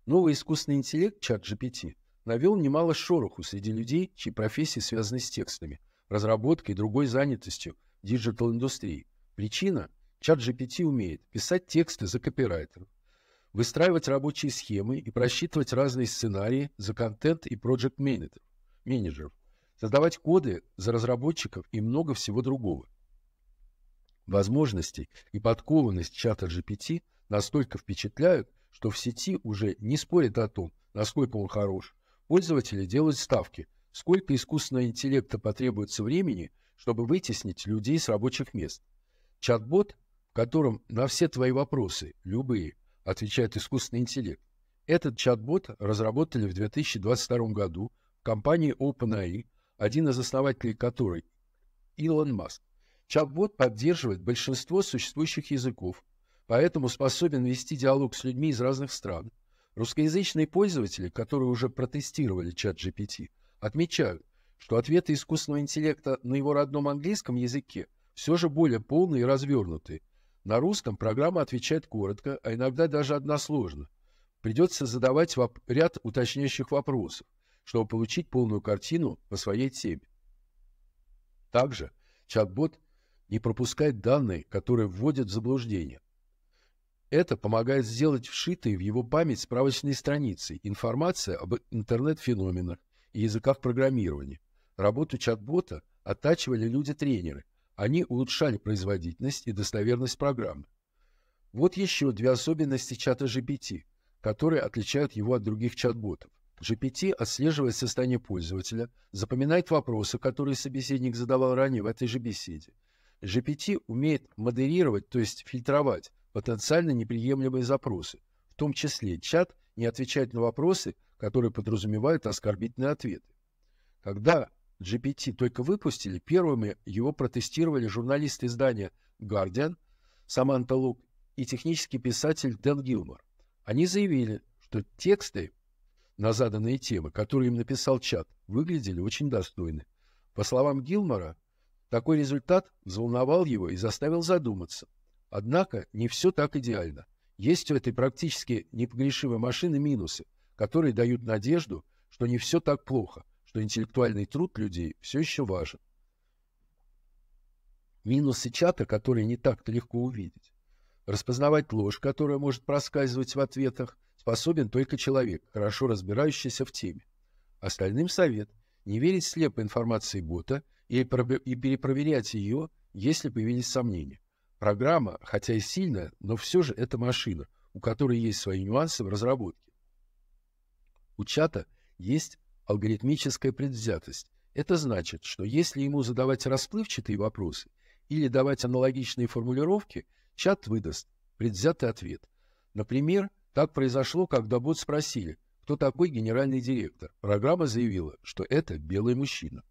Новый искусственный интеллект чат GPT – навел немало шороху среди людей, чьи профессии связаны с текстами, разработкой и другой занятостью диджитал-индустрии. Причина – чат GPT умеет писать тексты за копирайтеров, выстраивать рабочие схемы и просчитывать разные сценарии за контент и проект менеджеров, создавать коды за разработчиков и много всего другого. Возможности и подкованность чата GPT настолько впечатляют, что в сети уже не спорят о том, насколько он хорош, пользователи делать ставки, сколько искусственного интеллекта потребуется времени, чтобы вытеснить людей с рабочих мест. Чат-бот, в котором на все твои вопросы, любые, отвечает искусственный интеллект. Этот чат-бот разработали в 2022 году в компании OpenAI, один из основателей которой Илон Маск. Чат-бот поддерживает большинство существующих языков, поэтому способен вести диалог с людьми из разных стран – Русскоязычные пользователи, которые уже протестировали чат GPT, отмечают, что ответы искусственного интеллекта на его родном английском языке все же более полные и развернутые. На русском программа отвечает коротко, а иногда даже односложно. Придется задавать ряд уточняющих вопросов, чтобы получить полную картину по своей теме. Также чат-бот не пропускает данные, которые вводят в заблуждение, это помогает сделать вшитой в его память справочные страницы информация об интернет-феноменах и языках программирования. Работу чат-бота оттачивали люди-тренеры. Они улучшали производительность и достоверность программы. Вот еще две особенности чата GPT, которые отличают его от других чат-ботов. GPT отслеживает состояние пользователя, запоминает вопросы, которые собеседник задавал ранее в этой же беседе. GPT умеет модерировать, то есть фильтровать, потенциально неприемлемые запросы, в том числе чат не отвечает на вопросы, которые подразумевают оскорбительные ответы. Когда GPT только выпустили, первыми его протестировали журналисты издания Guardian Саманта Лук и технический писатель Дэн Гилмор. Они заявили, что тексты на заданные темы, которые им написал чат, выглядели очень достойны. По словам Гилмора, такой результат взволновал его и заставил задуматься, Однако не все так идеально. Есть у этой практически непогрешимой машины минусы, которые дают надежду, что не все так плохо, что интеллектуальный труд людей все еще важен. Минусы чата, которые не так-то легко увидеть. Распознавать ложь, которая может проскальзывать в ответах, способен только человек, хорошо разбирающийся в теме. Остальным совет – не верить слепо информации бота и перепроверять ее, если появились сомнения программа, хотя и сильная, но все же это машина, у которой есть свои нюансы в разработке. У чата есть алгоритмическая предвзятость. Это значит, что если ему задавать расплывчатые вопросы или давать аналогичные формулировки, чат выдаст предвзятый ответ. Например, так произошло, когда бот спросили, кто такой генеральный директор. Программа заявила, что это белый мужчина.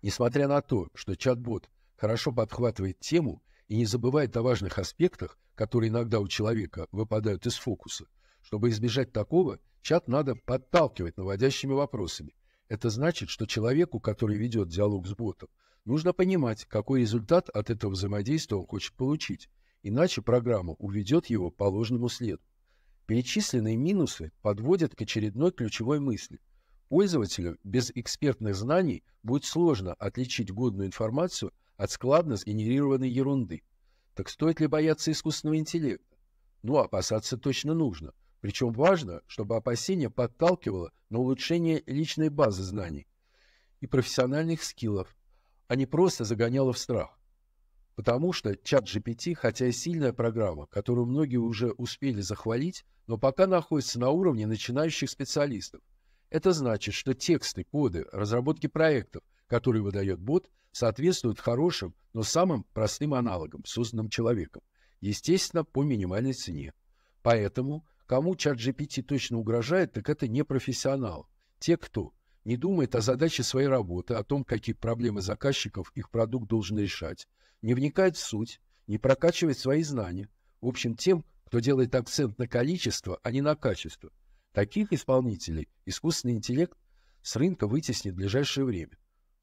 Несмотря на то, что чат-бот хорошо подхватывает тему и не забывает о важных аспектах, которые иногда у человека выпадают из фокуса. Чтобы избежать такого, чат надо подталкивать наводящими вопросами. Это значит, что человеку, который ведет диалог с ботом, нужно понимать, какой результат от этого взаимодействия он хочет получить, иначе программа уведет его по ложному следу. Перечисленные минусы подводят к очередной ключевой мысли. Пользователю без экспертных знаний будет сложно отличить годную информацию от складно сгенерированной ерунды. Так стоит ли бояться искусственного интеллекта? Ну, опасаться точно нужно. Причем важно, чтобы опасение подталкивало на улучшение личной базы знаний и профессиональных скиллов, а не просто загоняло в страх. Потому что чат GPT, хотя и сильная программа, которую многие уже успели захвалить, но пока находится на уровне начинающих специалистов. Это значит, что тексты, коды, разработки проектов – который выдает бот, соответствует хорошим, но самым простым аналогам, созданным человеком. Естественно, по минимальной цене. Поэтому, кому чат GPT точно угрожает, так это не профессионал. Те, кто не думает о задаче своей работы, о том, какие проблемы заказчиков их продукт должен решать, не вникает в суть, не прокачивает свои знания. В общем, тем, кто делает акцент на количество, а не на качество. Таких исполнителей искусственный интеллект с рынка вытеснит в ближайшее время.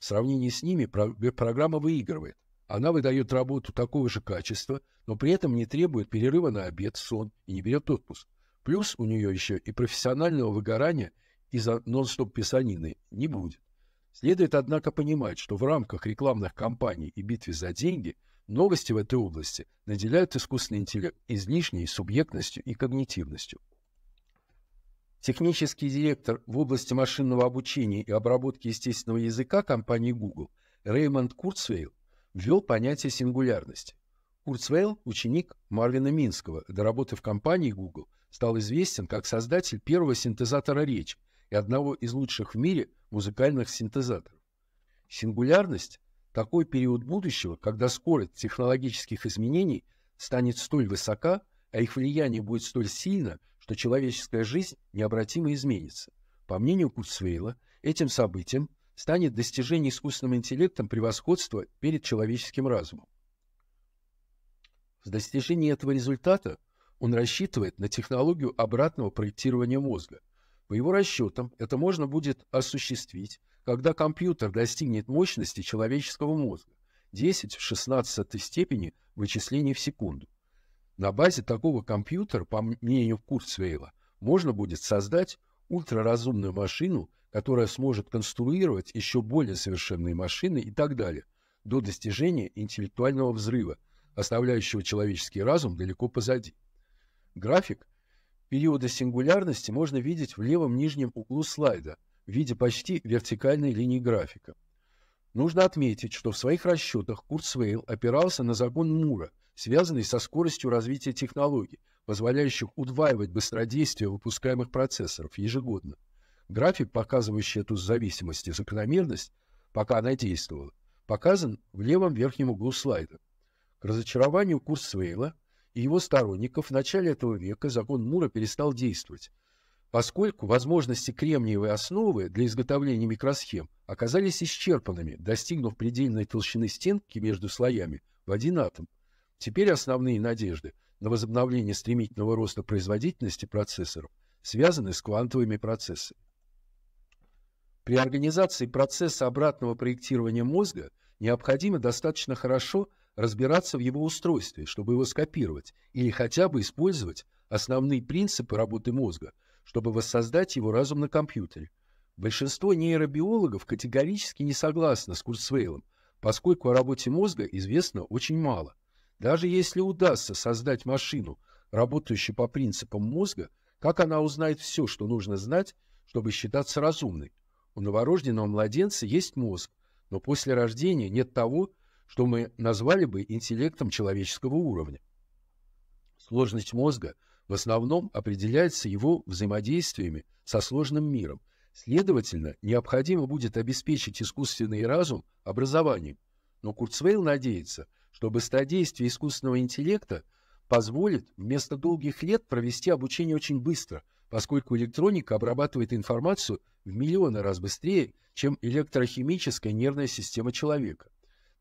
В сравнении с ними программа выигрывает. Она выдает работу такого же качества, но при этом не требует перерыва на обед, сон и не берет отпуск. Плюс у нее еще и профессионального выгорания из-за нон-стоп писанины не будет. Следует, однако, понимать, что в рамках рекламных кампаний и битвы за деньги новости в этой области наделяют искусственный интеллект излишней субъектностью и когнитивностью. Технический директор в области машинного обучения и обработки естественного языка компании Google Реймонд Курцвейл ввел понятие сингулярности. Курцвейл, ученик Марвина Минского, до работы в компании Google, стал известен как создатель первого синтезатора речи и одного из лучших в мире музыкальных синтезаторов. Сингулярность – такой период будущего, когда скорость технологических изменений станет столь высока, а их влияние будет столь сильно – что человеческая жизнь необратимо изменится. По мнению Курцвейла, этим событием станет достижение искусственным интеллектом превосходства перед человеческим разумом. С достижения этого результата он рассчитывает на технологию обратного проектирования мозга. По его расчетам, это можно будет осуществить, когда компьютер достигнет мощности человеческого мозга 10 в 16 степени вычислений в секунду. На базе такого компьютера, по мнению Курцвейла, можно будет создать ультраразумную машину, которая сможет конструировать еще более совершенные машины и так далее, до достижения интеллектуального взрыва, оставляющего человеческий разум далеко позади. График периода сингулярности можно видеть в левом нижнем углу слайда в виде почти вертикальной линии графика. Нужно отметить, что в своих расчетах Курцвейл опирался на закон Мура – связанный со скоростью развития технологий, позволяющих удваивать быстродействие выпускаемых процессоров ежегодно. График, показывающий эту зависимость и закономерность, пока она действовала, показан в левом верхнем углу слайда. К разочарованию Курсвейла и его сторонников в начале этого века закон Мура перестал действовать, поскольку возможности кремниевой основы для изготовления микросхем оказались исчерпанными, достигнув предельной толщины стенки между слоями в один атом – Теперь основные надежды на возобновление стремительного роста производительности процессоров связаны с квантовыми процессами. При организации процесса обратного проектирования мозга необходимо достаточно хорошо разбираться в его устройстве, чтобы его скопировать, или хотя бы использовать основные принципы работы мозга, чтобы воссоздать его разум на компьютере. Большинство нейробиологов категорически не согласны с Курцвейлом, поскольку о работе мозга известно очень мало. Даже если удастся создать машину, работающую по принципам мозга, как она узнает все, что нужно знать, чтобы считаться разумной? У новорожденного младенца есть мозг, но после рождения нет того, что мы назвали бы интеллектом человеческого уровня. Сложность мозга в основном определяется его взаимодействиями со сложным миром. Следовательно, необходимо будет обеспечить искусственный разум образованием. Но Курцвейл надеется – что быстродействие искусственного интеллекта позволит вместо долгих лет провести обучение очень быстро, поскольку электроника обрабатывает информацию в миллионы раз быстрее, чем электрохимическая нервная система человека.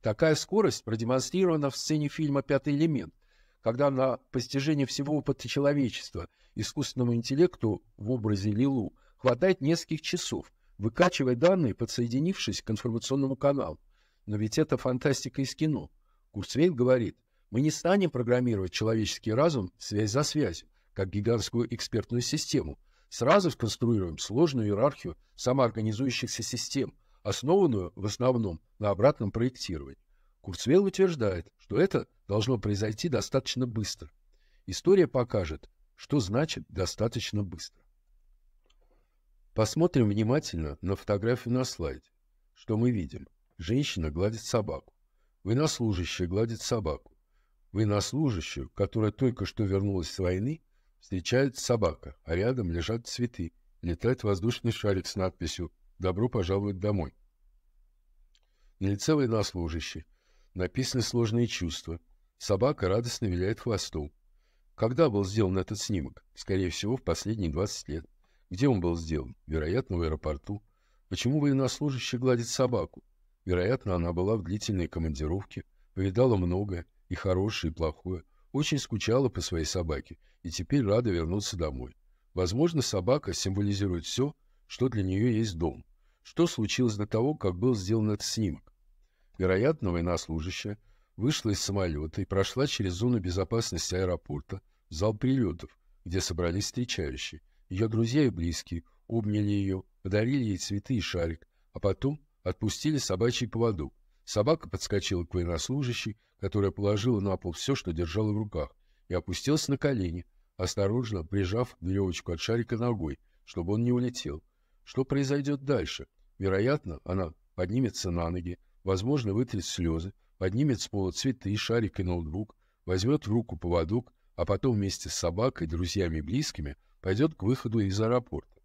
Такая скорость продемонстрирована в сцене фильма «Пятый элемент», когда на постижение всего опыта человечества искусственному интеллекту в образе Лилу хватает нескольких часов, выкачивая данные, подсоединившись к информационному каналу. Но ведь это фантастика из кино. Курсвейн говорит, мы не станем программировать человеческий разум связь за связью, как гигантскую экспертную систему. Сразу сконструируем сложную иерархию самоорганизующихся систем, основанную в основном на обратном проектировании. Курцвейл утверждает, что это должно произойти достаточно быстро. История покажет, что значит «достаточно быстро». Посмотрим внимательно на фотографию на слайде. Что мы видим? Женщина гладит собаку. Военнослужащая гладит собаку. Военнослужащую, которая только что вернулась с войны, встречает собака, а рядом лежат цветы. Летает воздушный шарик с надписью «Добро пожаловать домой». На лице военнослужащей написаны сложные чувства. Собака радостно виляет хвостом. Когда был сделан этот снимок? Скорее всего, в последние 20 лет. Где он был сделан? Вероятно, в аэропорту. Почему военнослужащий гладит собаку? Вероятно, она была в длительной командировке, повидала многое, и хорошее, и плохое, очень скучала по своей собаке и теперь рада вернуться домой. Возможно, собака символизирует все, что для нее есть дом. Что случилось до того, как был сделан этот снимок? Вероятно, военнослужащая вышла из самолета и прошла через зону безопасности аэропорта в зал прилетов, где собрались встречающие. Ее друзья и близкие обняли ее, подарили ей цветы и шарик, а потом Отпустили собачий поводок. Собака подскочила к военнослужащей, которая положила на пол все, что держала в руках, и опустилась на колени, осторожно прижав веревочку от шарика ногой, чтобы он не улетел. Что произойдет дальше? Вероятно, она поднимется на ноги, возможно, вытрет слезы, поднимет с пола цветы, шарик и ноутбук, возьмет в руку поводок, а потом вместе с собакой, друзьями и близкими пойдет к выходу из аэропорта.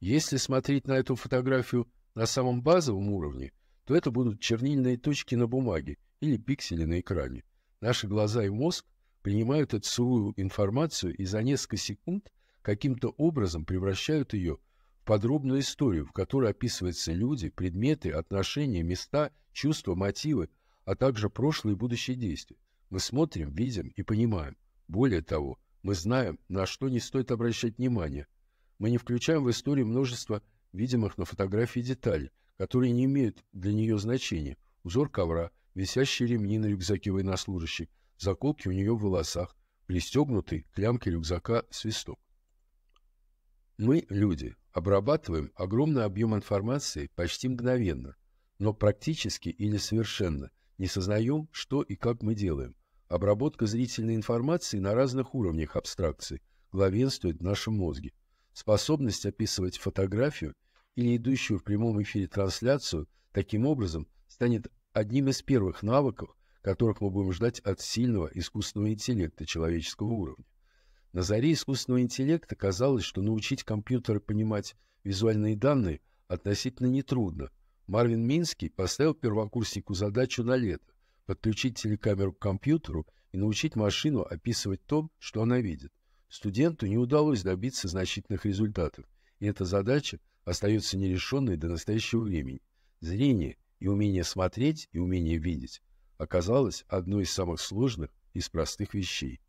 Если смотреть на эту фотографию на самом базовом уровне, то это будут чернильные точки на бумаге или пиксели на экране. Наши глаза и мозг принимают эту сырую информацию и за несколько секунд каким-то образом превращают ее в подробную историю, в которой описываются люди, предметы, отношения, места, чувства, мотивы, а также прошлое и будущее действия. Мы смотрим, видим и понимаем. Более того, мы знаем, на что не стоит обращать внимание. Мы не включаем в историю множество видимых на фотографии деталей, которые не имеют для нее значения. Узор ковра, висящие ремни на рюкзаке военнослужащих, заколки у нее в волосах, пристегнутый к лямке рюкзака свисток. Мы, люди, обрабатываем огромный объем информации почти мгновенно, но практически или совершенно не сознаем, что и как мы делаем. Обработка зрительной информации на разных уровнях абстракции главенствует в нашем мозге – Способность описывать фотографию или идущую в прямом эфире трансляцию таким образом станет одним из первых навыков, которых мы будем ждать от сильного искусственного интеллекта человеческого уровня. На заре искусственного интеллекта казалось, что научить компьютеры понимать визуальные данные относительно нетрудно. Марвин Минский поставил первокурснику задачу на лето – подключить телекамеру к компьютеру и научить машину описывать то, что она видит студенту не удалось добиться значительных результатов, и эта задача остается нерешенной до настоящего времени. Зрение и умение смотреть и умение видеть оказалось одной из самых сложных из простых вещей.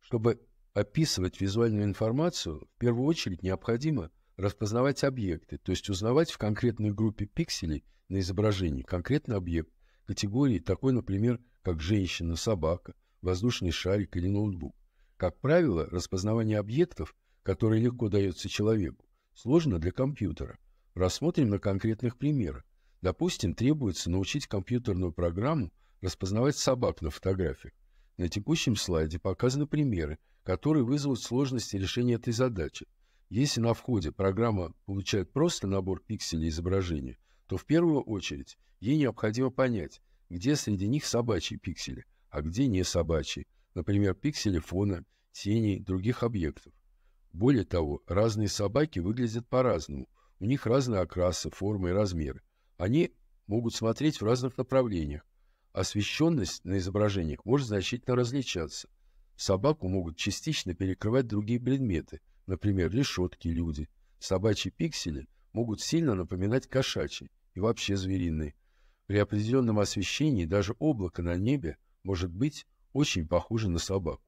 Чтобы описывать визуальную информацию, в первую очередь необходимо распознавать объекты, то есть узнавать в конкретной группе пикселей на изображении конкретный объект, категории, такой, например, как женщина, собака, воздушный шарик или ноутбук. Как правило, распознавание объектов, которые легко дается человеку, сложно для компьютера. Рассмотрим на конкретных примерах. Допустим, требуется научить компьютерную программу распознавать собак на фотографиях. На текущем слайде показаны примеры, которые вызовут сложности решения этой задачи. Если на входе программа получает просто набор пикселей изображения, то в первую очередь ей необходимо понять, где среди них собачьи пиксели, а где не собачьи, например, пиксели фона, теней, других объектов. Более того, разные собаки выглядят по-разному, у них разные окрасы, формы и размеры. Они могут смотреть в разных направлениях. Освещенность на изображениях может значительно различаться. Собаку могут частично перекрывать другие предметы, например, решетки, люди. Собачьи пиксели могут сильно напоминать кошачьи и вообще звериные. При определенном освещении даже облако на небе может быть очень похожи на собаку.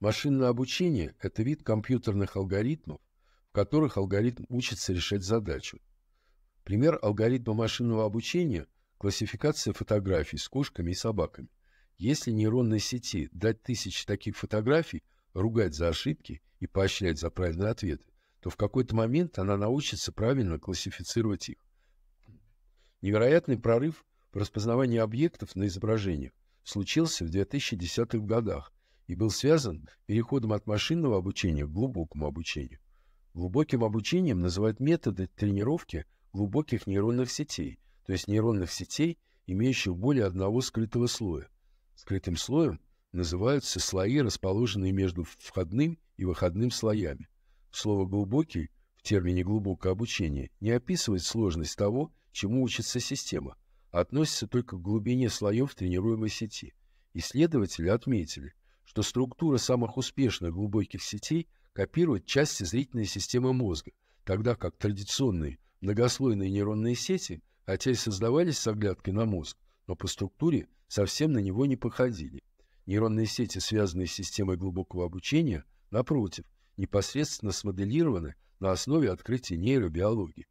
Машинное обучение – это вид компьютерных алгоритмов, в которых алгоритм учится решать задачу. Пример алгоритма машинного обучения – классификация фотографий с кошками и собаками. Если нейронной сети дать тысячи таких фотографий, ругать за ошибки и поощрять за правильные ответы, то в какой-то момент она научится правильно классифицировать их. Невероятный прорыв в распознавании объектов на изображениях случился в 2010-х годах и был связан переходом от машинного обучения к глубокому обучению. Глубоким обучением называют методы тренировки глубоких нейронных сетей, то есть нейронных сетей, имеющих более одного скрытого слоя. Скрытым слоем называются слои, расположенные между входным и выходным слоями. Слово «глубокий» в термине «глубокое обучение» не описывает сложность того, чему учится система, относится только к глубине слоев тренируемой сети. Исследователи отметили, что структура самых успешных глубоких сетей копирует части зрительной системы мозга, тогда как традиционные многослойные нейронные сети, хотя и создавались с оглядкой на мозг, но по структуре совсем на него не походили. Нейронные сети, связанные с системой глубокого обучения, напротив, непосредственно смоделированы на основе открытий нейробиологии.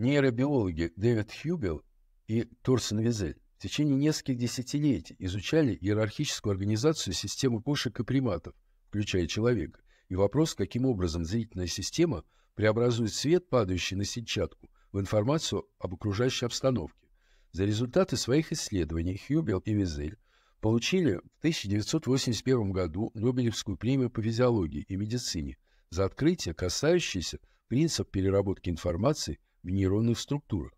Нейробиологи Дэвид Хьюбел и Торсен Визель в течение нескольких десятилетий изучали иерархическую организацию системы кошек и приматов, включая человека, и вопрос, каким образом зрительная система преобразует свет, падающий на сетчатку, в информацию об окружающей обстановке. За результаты своих исследований Хьюбел и Визель получили в 1981 году Нобелевскую премию по физиологии и медицине за открытие, касающееся принцип переработки информации – в нейронных структурах.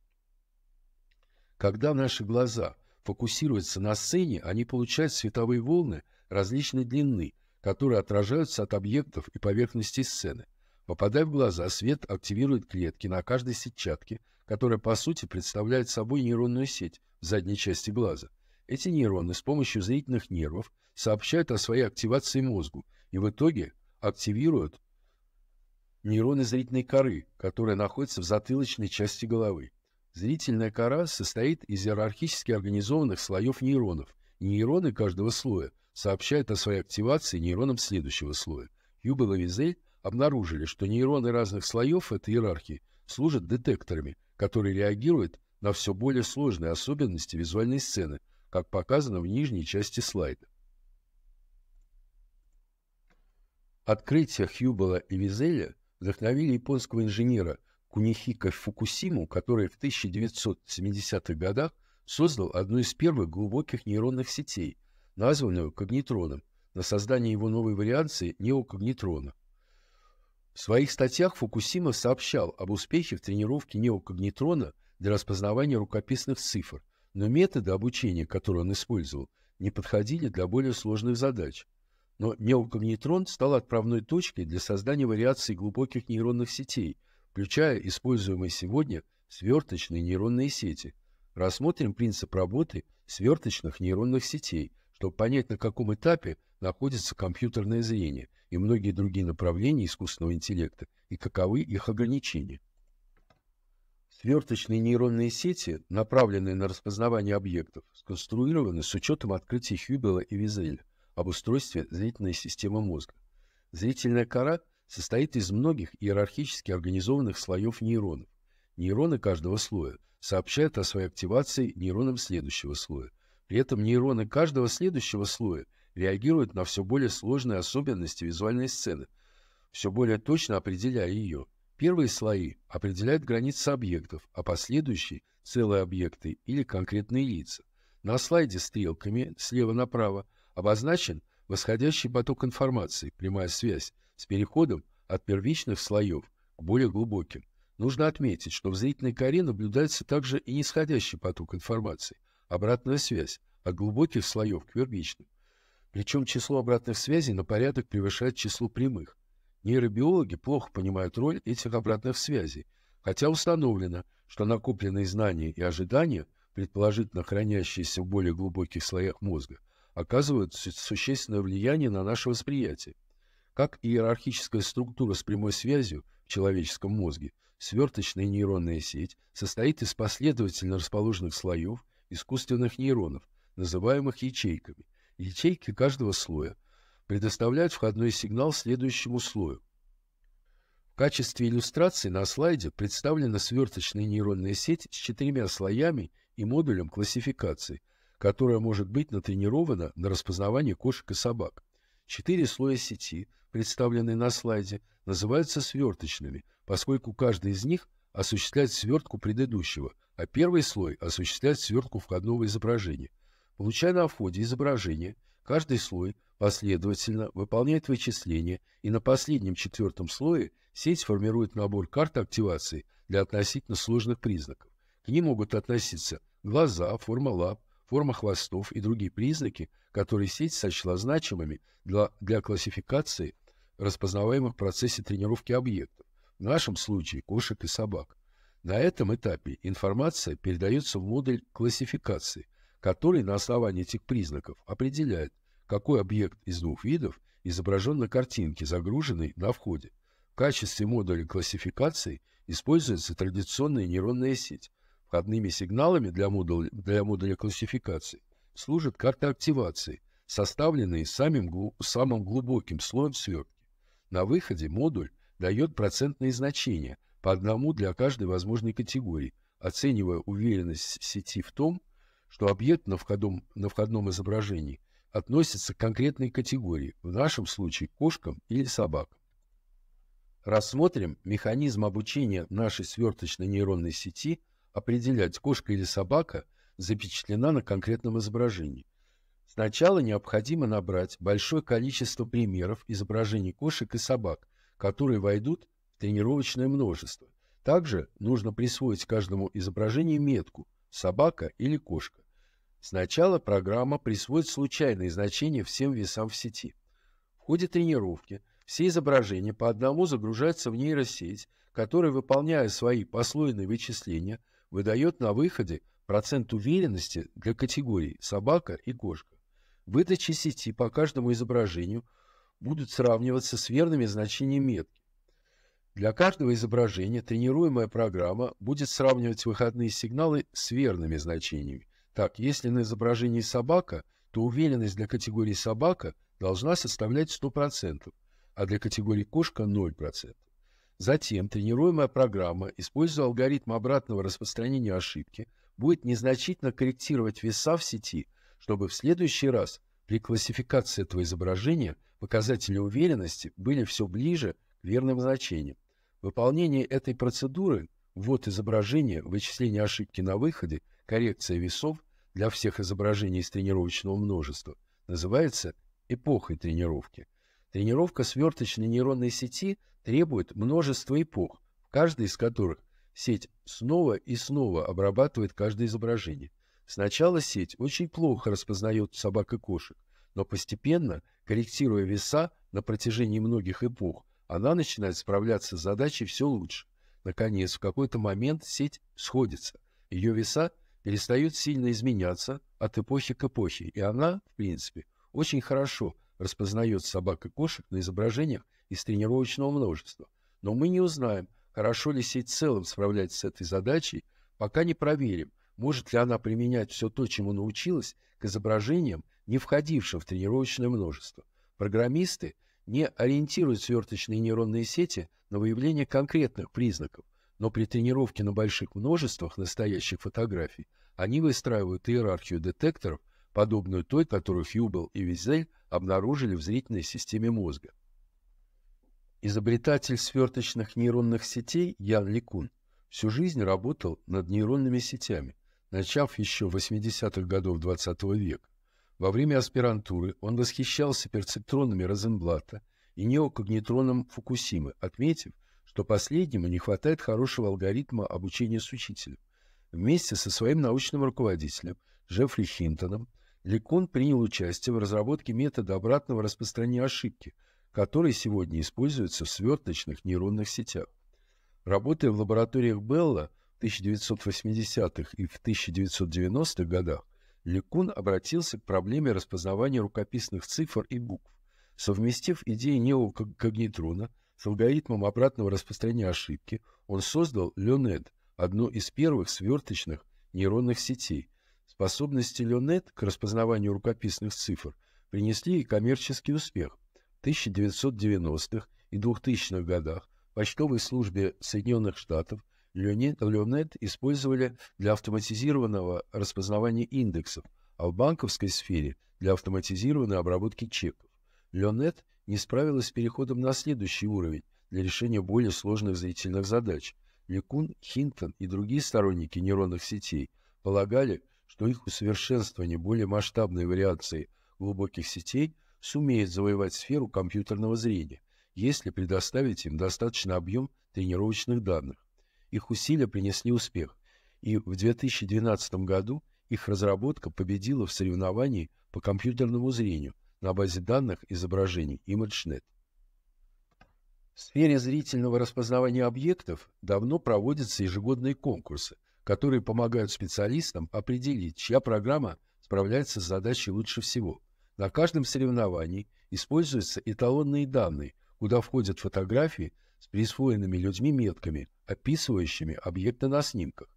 Когда наши глаза фокусируются на сцене, они получают световые волны различной длины, которые отражаются от объектов и поверхности сцены. Попадая в глаза, свет активирует клетки на каждой сетчатке, которая по сути представляет собой нейронную сеть в задней части глаза. Эти нейроны с помощью зрительных нервов сообщают о своей активации мозгу и в итоге активируют нейроны зрительной коры, которая находится в затылочной части головы. Зрительная кора состоит из иерархически организованных слоев нейронов, и нейроны каждого слоя сообщают о своей активации нейронам следующего слоя. Юбел и Визель обнаружили, что нейроны разных слоев этой иерархии служат детекторами, которые реагируют на все более сложные особенности визуальной сцены, как показано в нижней части слайда. Открытия Хьюбела и Визеля вдохновили японского инженера Кунихика Фукусиму, который в 1970-х годах создал одну из первых глубоких нейронных сетей, названную когнитроном, на создание его новой вариации неокогнитрона. В своих статьях Фукусима сообщал об успехе в тренировке неокогнитрона для распознавания рукописных цифр, но методы обучения, которые он использовал, не подходили для более сложных задач – но неокогнитрон стал отправной точкой для создания вариаций глубоких нейронных сетей, включая используемые сегодня сверточные нейронные сети. Рассмотрим принцип работы сверточных нейронных сетей, чтобы понять, на каком этапе находится компьютерное зрение и многие другие направления искусственного интеллекта и каковы их ограничения. Сверточные нейронные сети, направленные на распознавание объектов, сконструированы с учетом открытий Хьюбела и Визеля об устройстве зрительной системы мозга. Зрительная кора состоит из многих иерархически организованных слоев нейронов. Нейроны каждого слоя сообщают о своей активации нейронам следующего слоя. При этом нейроны каждого следующего слоя реагируют на все более сложные особенности визуальной сцены, все более точно определяя ее. Первые слои определяют границы объектов, а последующие – целые объекты или конкретные лица. На слайде стрелками слева направо – обозначен восходящий поток информации, прямая связь с переходом от первичных слоев к более глубоким. Нужно отметить, что в зрительной коре наблюдается также и нисходящий поток информации, обратная связь от глубоких слоев к первичным. Причем число обратных связей на порядок превышает число прямых. Нейробиологи плохо понимают роль этих обратных связей, хотя установлено, что накопленные знания и ожидания, предположительно хранящиеся в более глубоких слоях мозга, оказывают существенное влияние на наше восприятие. Как иерархическая структура с прямой связью в человеческом мозге, сверточная нейронная сеть состоит из последовательно расположенных слоев искусственных нейронов, называемых ячейками. Ячейки каждого слоя предоставляют входной сигнал следующему слою. В качестве иллюстрации на слайде представлена сверточная нейронная сеть с четырьмя слоями и модулем классификации – которая может быть натренирована на распознавание кошек и собак. Четыре слоя сети, представленные на слайде, называются сверточными, поскольку каждый из них осуществляет свертку предыдущего, а первый слой осуществляет свертку входного изображения. Получая на входе изображение, каждый слой последовательно выполняет вычисления, и на последнем четвертом слое сеть формирует набор карт активации для относительно сложных признаков. К ним могут относиться глаза, форма лап, форма хвостов и другие признаки, которые сеть сочла значимыми для, для классификации распознаваемых в процессе тренировки объектов, в нашем случае кошек и собак. На этом этапе информация передается в модуль классификации, который на основании этих признаков определяет, какой объект из двух видов изображен на картинке, загруженной на входе. В качестве модуля классификации используется традиционная нейронная сеть, Входными сигналами для модуля, для модуля классификации служит карта активации, составленные самим, самым глубоким слоем свертки. На выходе модуль дает процентные значения по одному для каждой возможной категории, оценивая уверенность сети в том, что объект на входном, на входном изображении относится к конкретной категории, в нашем случае кошкам или собакам. Рассмотрим механизм обучения нашей сверточной нейронной сети – определять, кошка или собака запечатлена на конкретном изображении. Сначала необходимо набрать большое количество примеров изображений кошек и собак, которые войдут в тренировочное множество. Также нужно присвоить каждому изображению метку «собака» или «кошка». Сначала программа присвоит случайные значения всем весам в сети. В ходе тренировки все изображения по одному загружаются в нейросеть, которая, выполняя свои послойные вычисления, выдает на выходе процент уверенности для категорий «собака» и «кошка». Выдачи сети по каждому изображению будут сравниваться с верными значениями метки. Для каждого изображения тренируемая программа будет сравнивать выходные сигналы с верными значениями. Так, если на изображении собака, то уверенность для категории собака должна составлять 100%, а для категории кошка 0%. Затем тренируемая программа, используя алгоритм обратного распространения ошибки, будет незначительно корректировать веса в сети, чтобы в следующий раз при классификации этого изображения показатели уверенности были все ближе к верным значениям. Выполнение этой процедуры – ввод изображения, вычисление ошибки на выходе, коррекция весов для всех изображений из тренировочного множества – называется эпохой тренировки. Тренировка сверточной нейронной сети требует множества эпох, в каждой из которых сеть снова и снова обрабатывает каждое изображение. Сначала сеть очень плохо распознает собак и кошек, но постепенно, корректируя веса на протяжении многих эпох, она начинает справляться с задачей все лучше. Наконец, в какой-то момент сеть сходится. Ее веса перестают сильно изменяться от эпохи к эпохе, и она, в принципе, очень хорошо распознает собак и кошек на изображениях из тренировочного множества. Но мы не узнаем, хорошо ли сеть в целом справляется с этой задачей, пока не проверим, может ли она применять все то, чему научилась, к изображениям, не входившим в тренировочное множество. Программисты не ориентируют сверточные нейронные сети на выявление конкретных признаков, но при тренировке на больших множествах настоящих фотографий они выстраивают иерархию детекторов – подобную той, которую Хьюбел и Визель обнаружили в зрительной системе мозга. Изобретатель сверточных нейронных сетей Ян Ликун всю жизнь работал над нейронными сетями, начав еще в 80-х годов XX -го века. Во время аспирантуры он восхищался перцептронами Розенблата и неокогнитроном Фукусимы, отметив, что последнему не хватает хорошего алгоритма обучения с учителем. Вместе со своим научным руководителем Джеффри Хинтоном – Лекон принял участие в разработке метода обратного распространения ошибки, который сегодня используется в сверточных нейронных сетях. Работая в лабораториях Белла в 1980-х и в 1990-х годах, Лекун обратился к проблеме распознавания рукописных цифр и букв. Совместив идеи неокогнитрона с алгоритмом обратного распространения ошибки, он создал Леонет, одну из первых сверточных нейронных сетей, Способности Лёнет к распознаванию рукописных цифр принесли и коммерческий успех. В 1990-х и 2000-х годах в почтовой службе Соединенных Штатов Леонет использовали для автоматизированного распознавания индексов, а в банковской сфере для автоматизированной обработки чеков. Леонет не справилась с переходом на следующий уровень для решения более сложных зрительных задач. Лекун, Хинтон и другие сторонники нейронных сетей полагали, что их усовершенствование более масштабной вариации глубоких сетей сумеет завоевать сферу компьютерного зрения, если предоставить им достаточный объем тренировочных данных. Их усилия принесли успех, и в 2012 году их разработка победила в соревновании по компьютерному зрению на базе данных изображений ImageNet. В сфере зрительного распознавания объектов давно проводятся ежегодные конкурсы, которые помогают специалистам определить, чья программа справляется с задачей лучше всего. На каждом соревновании используются эталонные данные, куда входят фотографии с присвоенными людьми метками, описывающими объекты на снимках.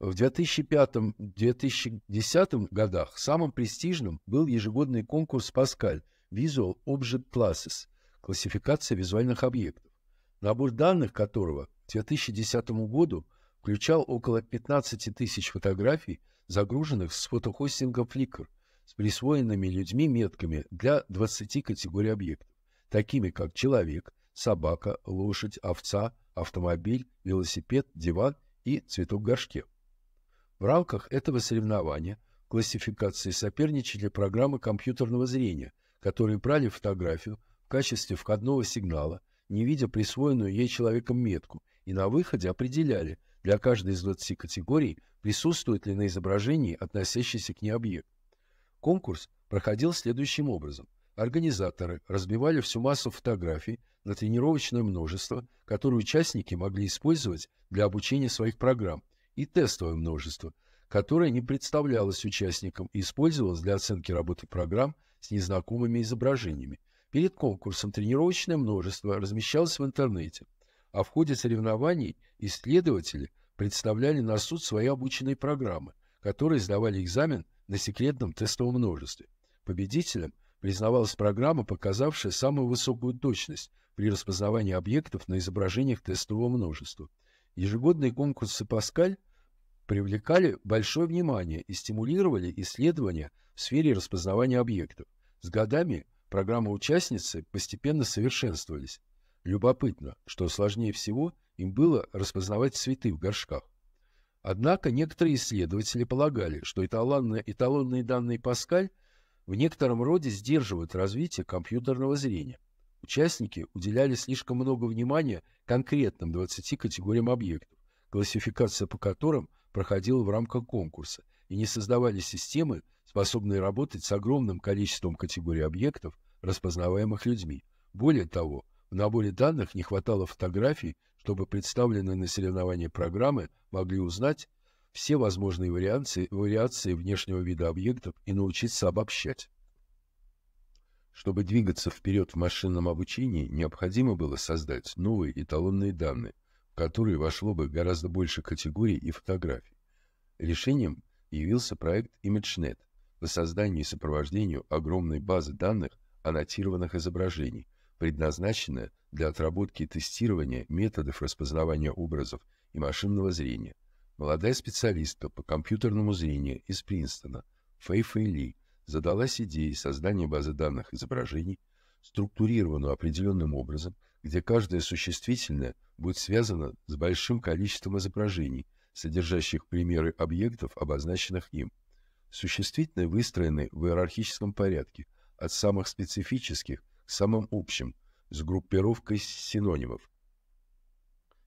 В 2005-2010 годах самым престижным был ежегодный конкурс «Паскаль» Visual Object Classes – классификация визуальных объектов, набор данных которого к 2010 году – включал около 15 тысяч фотографий, загруженных с фотохостинга Flickr, с присвоенными людьми метками для 20 категорий объектов, такими как человек, собака, лошадь, овца, автомобиль, велосипед, диван и цветок в горшке. В рамках этого соревнования в классификации соперничали программы компьютерного зрения, которые брали фотографию в качестве входного сигнала, не видя присвоенную ей человеком метку, и на выходе определяли – для каждой из 20 категорий присутствует ли на изображении относящийся к ней объект. Конкурс проходил следующим образом. Организаторы разбивали всю массу фотографий на тренировочное множество, которые участники могли использовать для обучения своих программ, и тестовое множество, которое не представлялось участникам и использовалось для оценки работы программ с незнакомыми изображениями. Перед конкурсом тренировочное множество размещалось в интернете – а в ходе соревнований исследователи представляли на суд свои обученные программы, которые сдавали экзамен на секретном тестовом множестве. Победителем признавалась программа, показавшая самую высокую точность при распознавании объектов на изображениях тестового множества. Ежегодные конкурсы «Паскаль» привлекали большое внимание и стимулировали исследования в сфере распознавания объектов. С годами программы участницы постепенно совершенствовались. Любопытно, что сложнее всего им было распознавать цветы в горшках. Однако некоторые исследователи полагали, что эталонные, эталонные данные Паскаль в некотором роде сдерживают развитие компьютерного зрения. Участники уделяли слишком много внимания конкретным 20 категориям объектов, классификация по которым проходила в рамках конкурса, и не создавали системы, способные работать с огромным количеством категорий объектов, распознаваемых людьми. Более того, в наборе данных не хватало фотографий, чтобы представленные на соревновании программы могли узнать все возможные вариации, вариации внешнего вида объектов и научиться обобщать. Чтобы двигаться вперед в машинном обучении, необходимо было создать новые эталонные данные, в которые вошло бы гораздо больше категорий и фотографий. Решением явился проект ImageNet по созданию и сопровождению огромной базы данных аннотированных изображений, предназначенная для отработки и тестирования методов распознавания образов и машинного зрения. Молодая специалистка по компьютерному зрению из Принстона Фэй Фэй Ли задалась идеей создания базы данных изображений, структурированную определенным образом, где каждое существительное будет связано с большим количеством изображений, содержащих примеры объектов, обозначенных им. Существительные выстроены в иерархическом порядке, от самых специфических самым общим, с группировкой синонимов.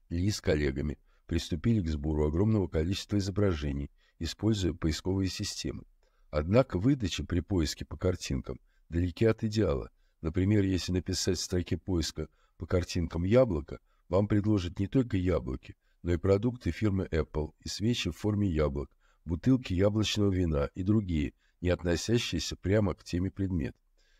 Ли с коллегами приступили к сбору огромного количества изображений, используя поисковые системы. Однако выдача при поиске по картинкам далеки от идеала. Например, если написать в строке поиска по картинкам яблоко, вам предложат не только яблоки, но и продукты фирмы Apple и свечи в форме яблок, бутылки яблочного вина и другие, не относящиеся прямо к теме предмет.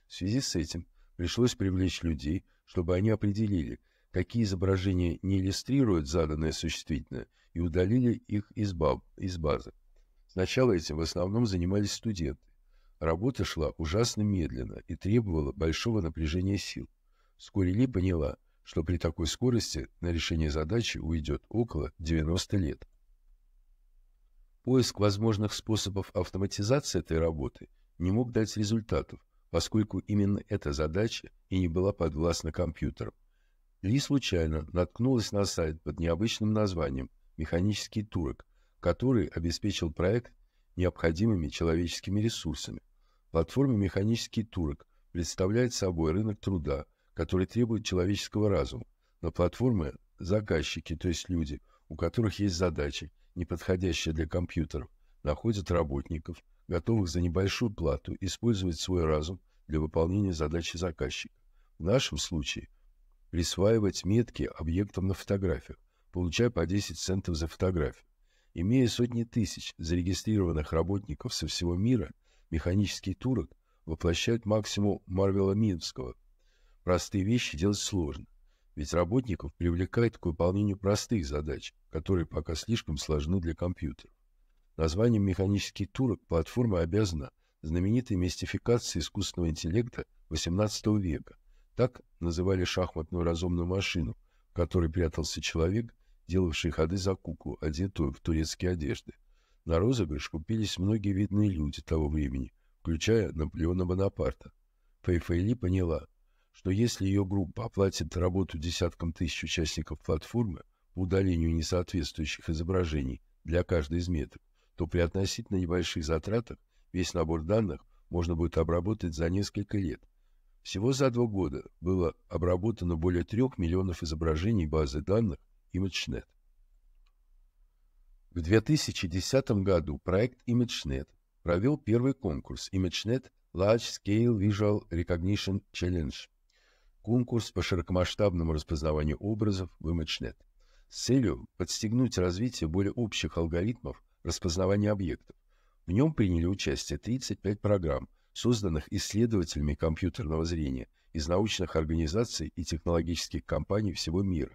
В связи с этим Пришлось привлечь людей, чтобы они определили, какие изображения не иллюстрируют заданное существительное, и удалили их из, баб, из базы. Сначала этим в основном занимались студенты. Работа шла ужасно медленно и требовала большого напряжения сил. Вскоре Ли поняла, что при такой скорости на решение задачи уйдет около 90 лет. Поиск возможных способов автоматизации этой работы не мог дать результатов, поскольку именно эта задача и не была подвластна компьютерам. Ли случайно наткнулась на сайт под необычным названием «Механический турок», который обеспечил проект необходимыми человеческими ресурсами. Платформа «Механический турок» представляет собой рынок труда, который требует человеческого разума. На платформе заказчики, то есть люди, у которых есть задачи, не подходящие для компьютеров, находят работников – готовых за небольшую плату использовать свой разум для выполнения задачи заказчика. В нашем случае присваивать метки объектам на фотографиях, получая по 10 центов за фотографию. Имея сотни тысяч зарегистрированных работников со всего мира, механический турок воплощает максимум Марвела Минского. Простые вещи делать сложно, ведь работников привлекает к выполнению простых задач, которые пока слишком сложны для компьютера. Названием «Механический турок» платформа обязана знаменитой мистификации искусственного интеллекта XVIII века. Так называли шахматную разумную машину, в которой прятался человек, делавший ходы за куклу, одетую в турецкие одежды. На розыгрыш купились многие видные люди того времени, включая Наполеона Бонапарта. Фейфейли поняла, что если ее группа оплатит работу десяткам тысяч участников платформы по удалению несоответствующих изображений для каждой из меток, то при относительно небольших затратах весь набор данных можно будет обработать за несколько лет. Всего за два года было обработано более трех миллионов изображений базы данных ImageNet. В 2010 году проект ImageNet провел первый конкурс ImageNet Large Scale Visual Recognition Challenge – конкурс по широкомасштабному распознаванию образов в ImageNet с целью подстегнуть развитие более общих алгоритмов распознавания объектов. В нем приняли участие 35 программ, созданных исследователями компьютерного зрения из научных организаций и технологических компаний всего мира.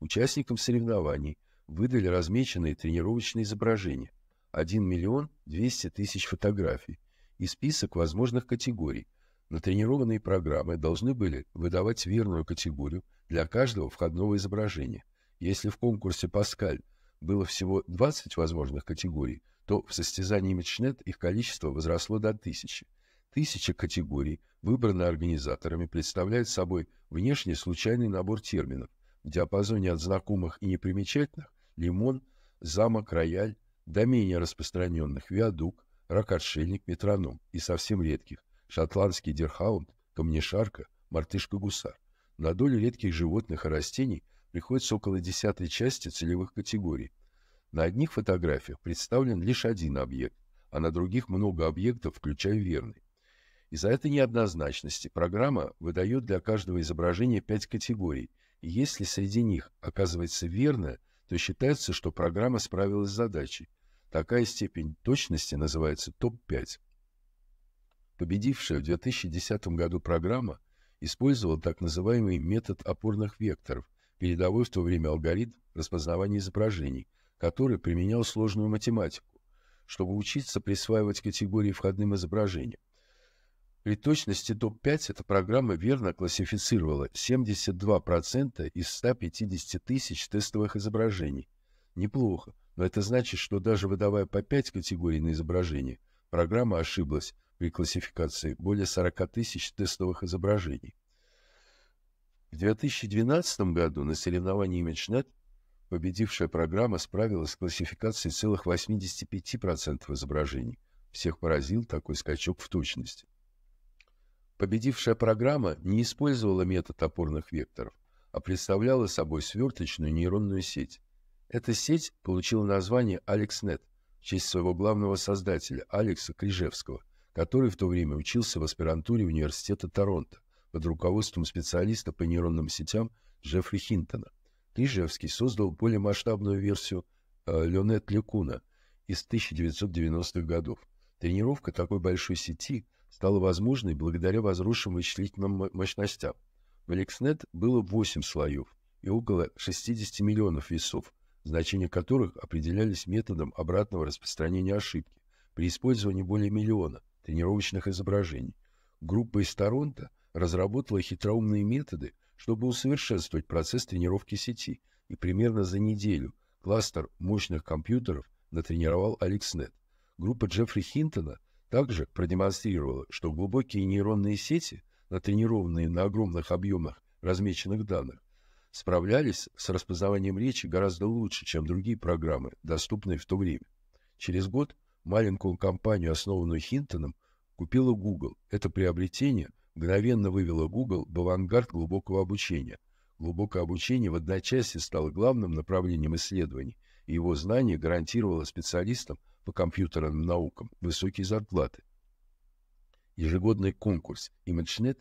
Участникам соревнований выдали размеченные тренировочные изображения, 1 миллион 200 тысяч фотографий и список возможных категорий. Натренированные программы должны были выдавать верную категорию для каждого входного изображения. Если в конкурсе «Паскаль» было всего 20 возможных категорий, то в состязании Мичнет их количество возросло до тысячи. Тысяча категорий, выбранные организаторами, представляет собой внешне случайный набор терминов в диапазоне от знакомых и непримечательных лимон, замок, рояль, до менее распространенных виадук, ракотшельник, метроном и совсем редких шотландский дирхаунд, камнешарка, мартышка-гусар. На долю редких животных и растений – приходится около десятой части целевых категорий. На одних фотографиях представлен лишь один объект, а на других много объектов, включая верный. Из-за этой неоднозначности программа выдает для каждого изображения пять категорий, и если среди них оказывается верное, то считается, что программа справилась с задачей. Такая степень точности называется топ-5. Победившая в 2010 году программа использовала так называемый метод опорных векторов, передовой в то время алгоритм распознавания изображений, который применял сложную математику, чтобы учиться присваивать категории входным изображениям. При точности топ-5 эта программа верно классифицировала 72% из 150 тысяч тестовых изображений. Неплохо, но это значит, что даже выдавая по 5 категорий на изображение, программа ошиблась при классификации более 40 тысяч тестовых изображений. В 2012 году на соревновании ImageNet победившая программа справилась с классификацией целых 85% изображений. Всех поразил такой скачок в точности. Победившая программа не использовала метод опорных векторов, а представляла собой сверточную нейронную сеть. Эта сеть получила название AlexNet в честь своего главного создателя Алекса Крижевского, который в то время учился в аспирантуре университета Торонто под руководством специалиста по нейронным сетям Джеффри Хинтона. Ижевский создал более масштабную версию э, Леонет Лекуна из 1990-х годов. Тренировка такой большой сети стала возможной благодаря возросшим вычислительным мощностям. В AlexNet было 8 слоев и около 60 миллионов весов, значения которых определялись методом обратного распространения ошибки при использовании более миллиона тренировочных изображений. Группа из Торонто разработала хитроумные методы, чтобы усовершенствовать процесс тренировки сети, и примерно за неделю кластер мощных компьютеров натренировал AlexNet. Группа Джеффри Хинтона также продемонстрировала, что глубокие нейронные сети, натренированные на огромных объемах размеченных данных, справлялись с распознаванием речи гораздо лучше, чем другие программы, доступные в то время. Через год маленькую компанию, основанную Хинтоном, купила Google. Это приобретение мгновенно вывела Google в авангард глубокого обучения. Глубокое обучение в одночасье стало главным направлением исследований, и его знание гарантировало специалистам по компьютерным наукам высокие зарплаты. Ежегодный конкурс ImageNet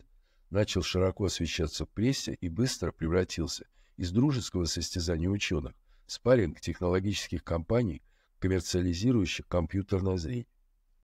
начал широко освещаться в прессе и быстро превратился из дружеского состязания ученых в спарринг технологических компаний, коммерциализирующих компьютерное зрение.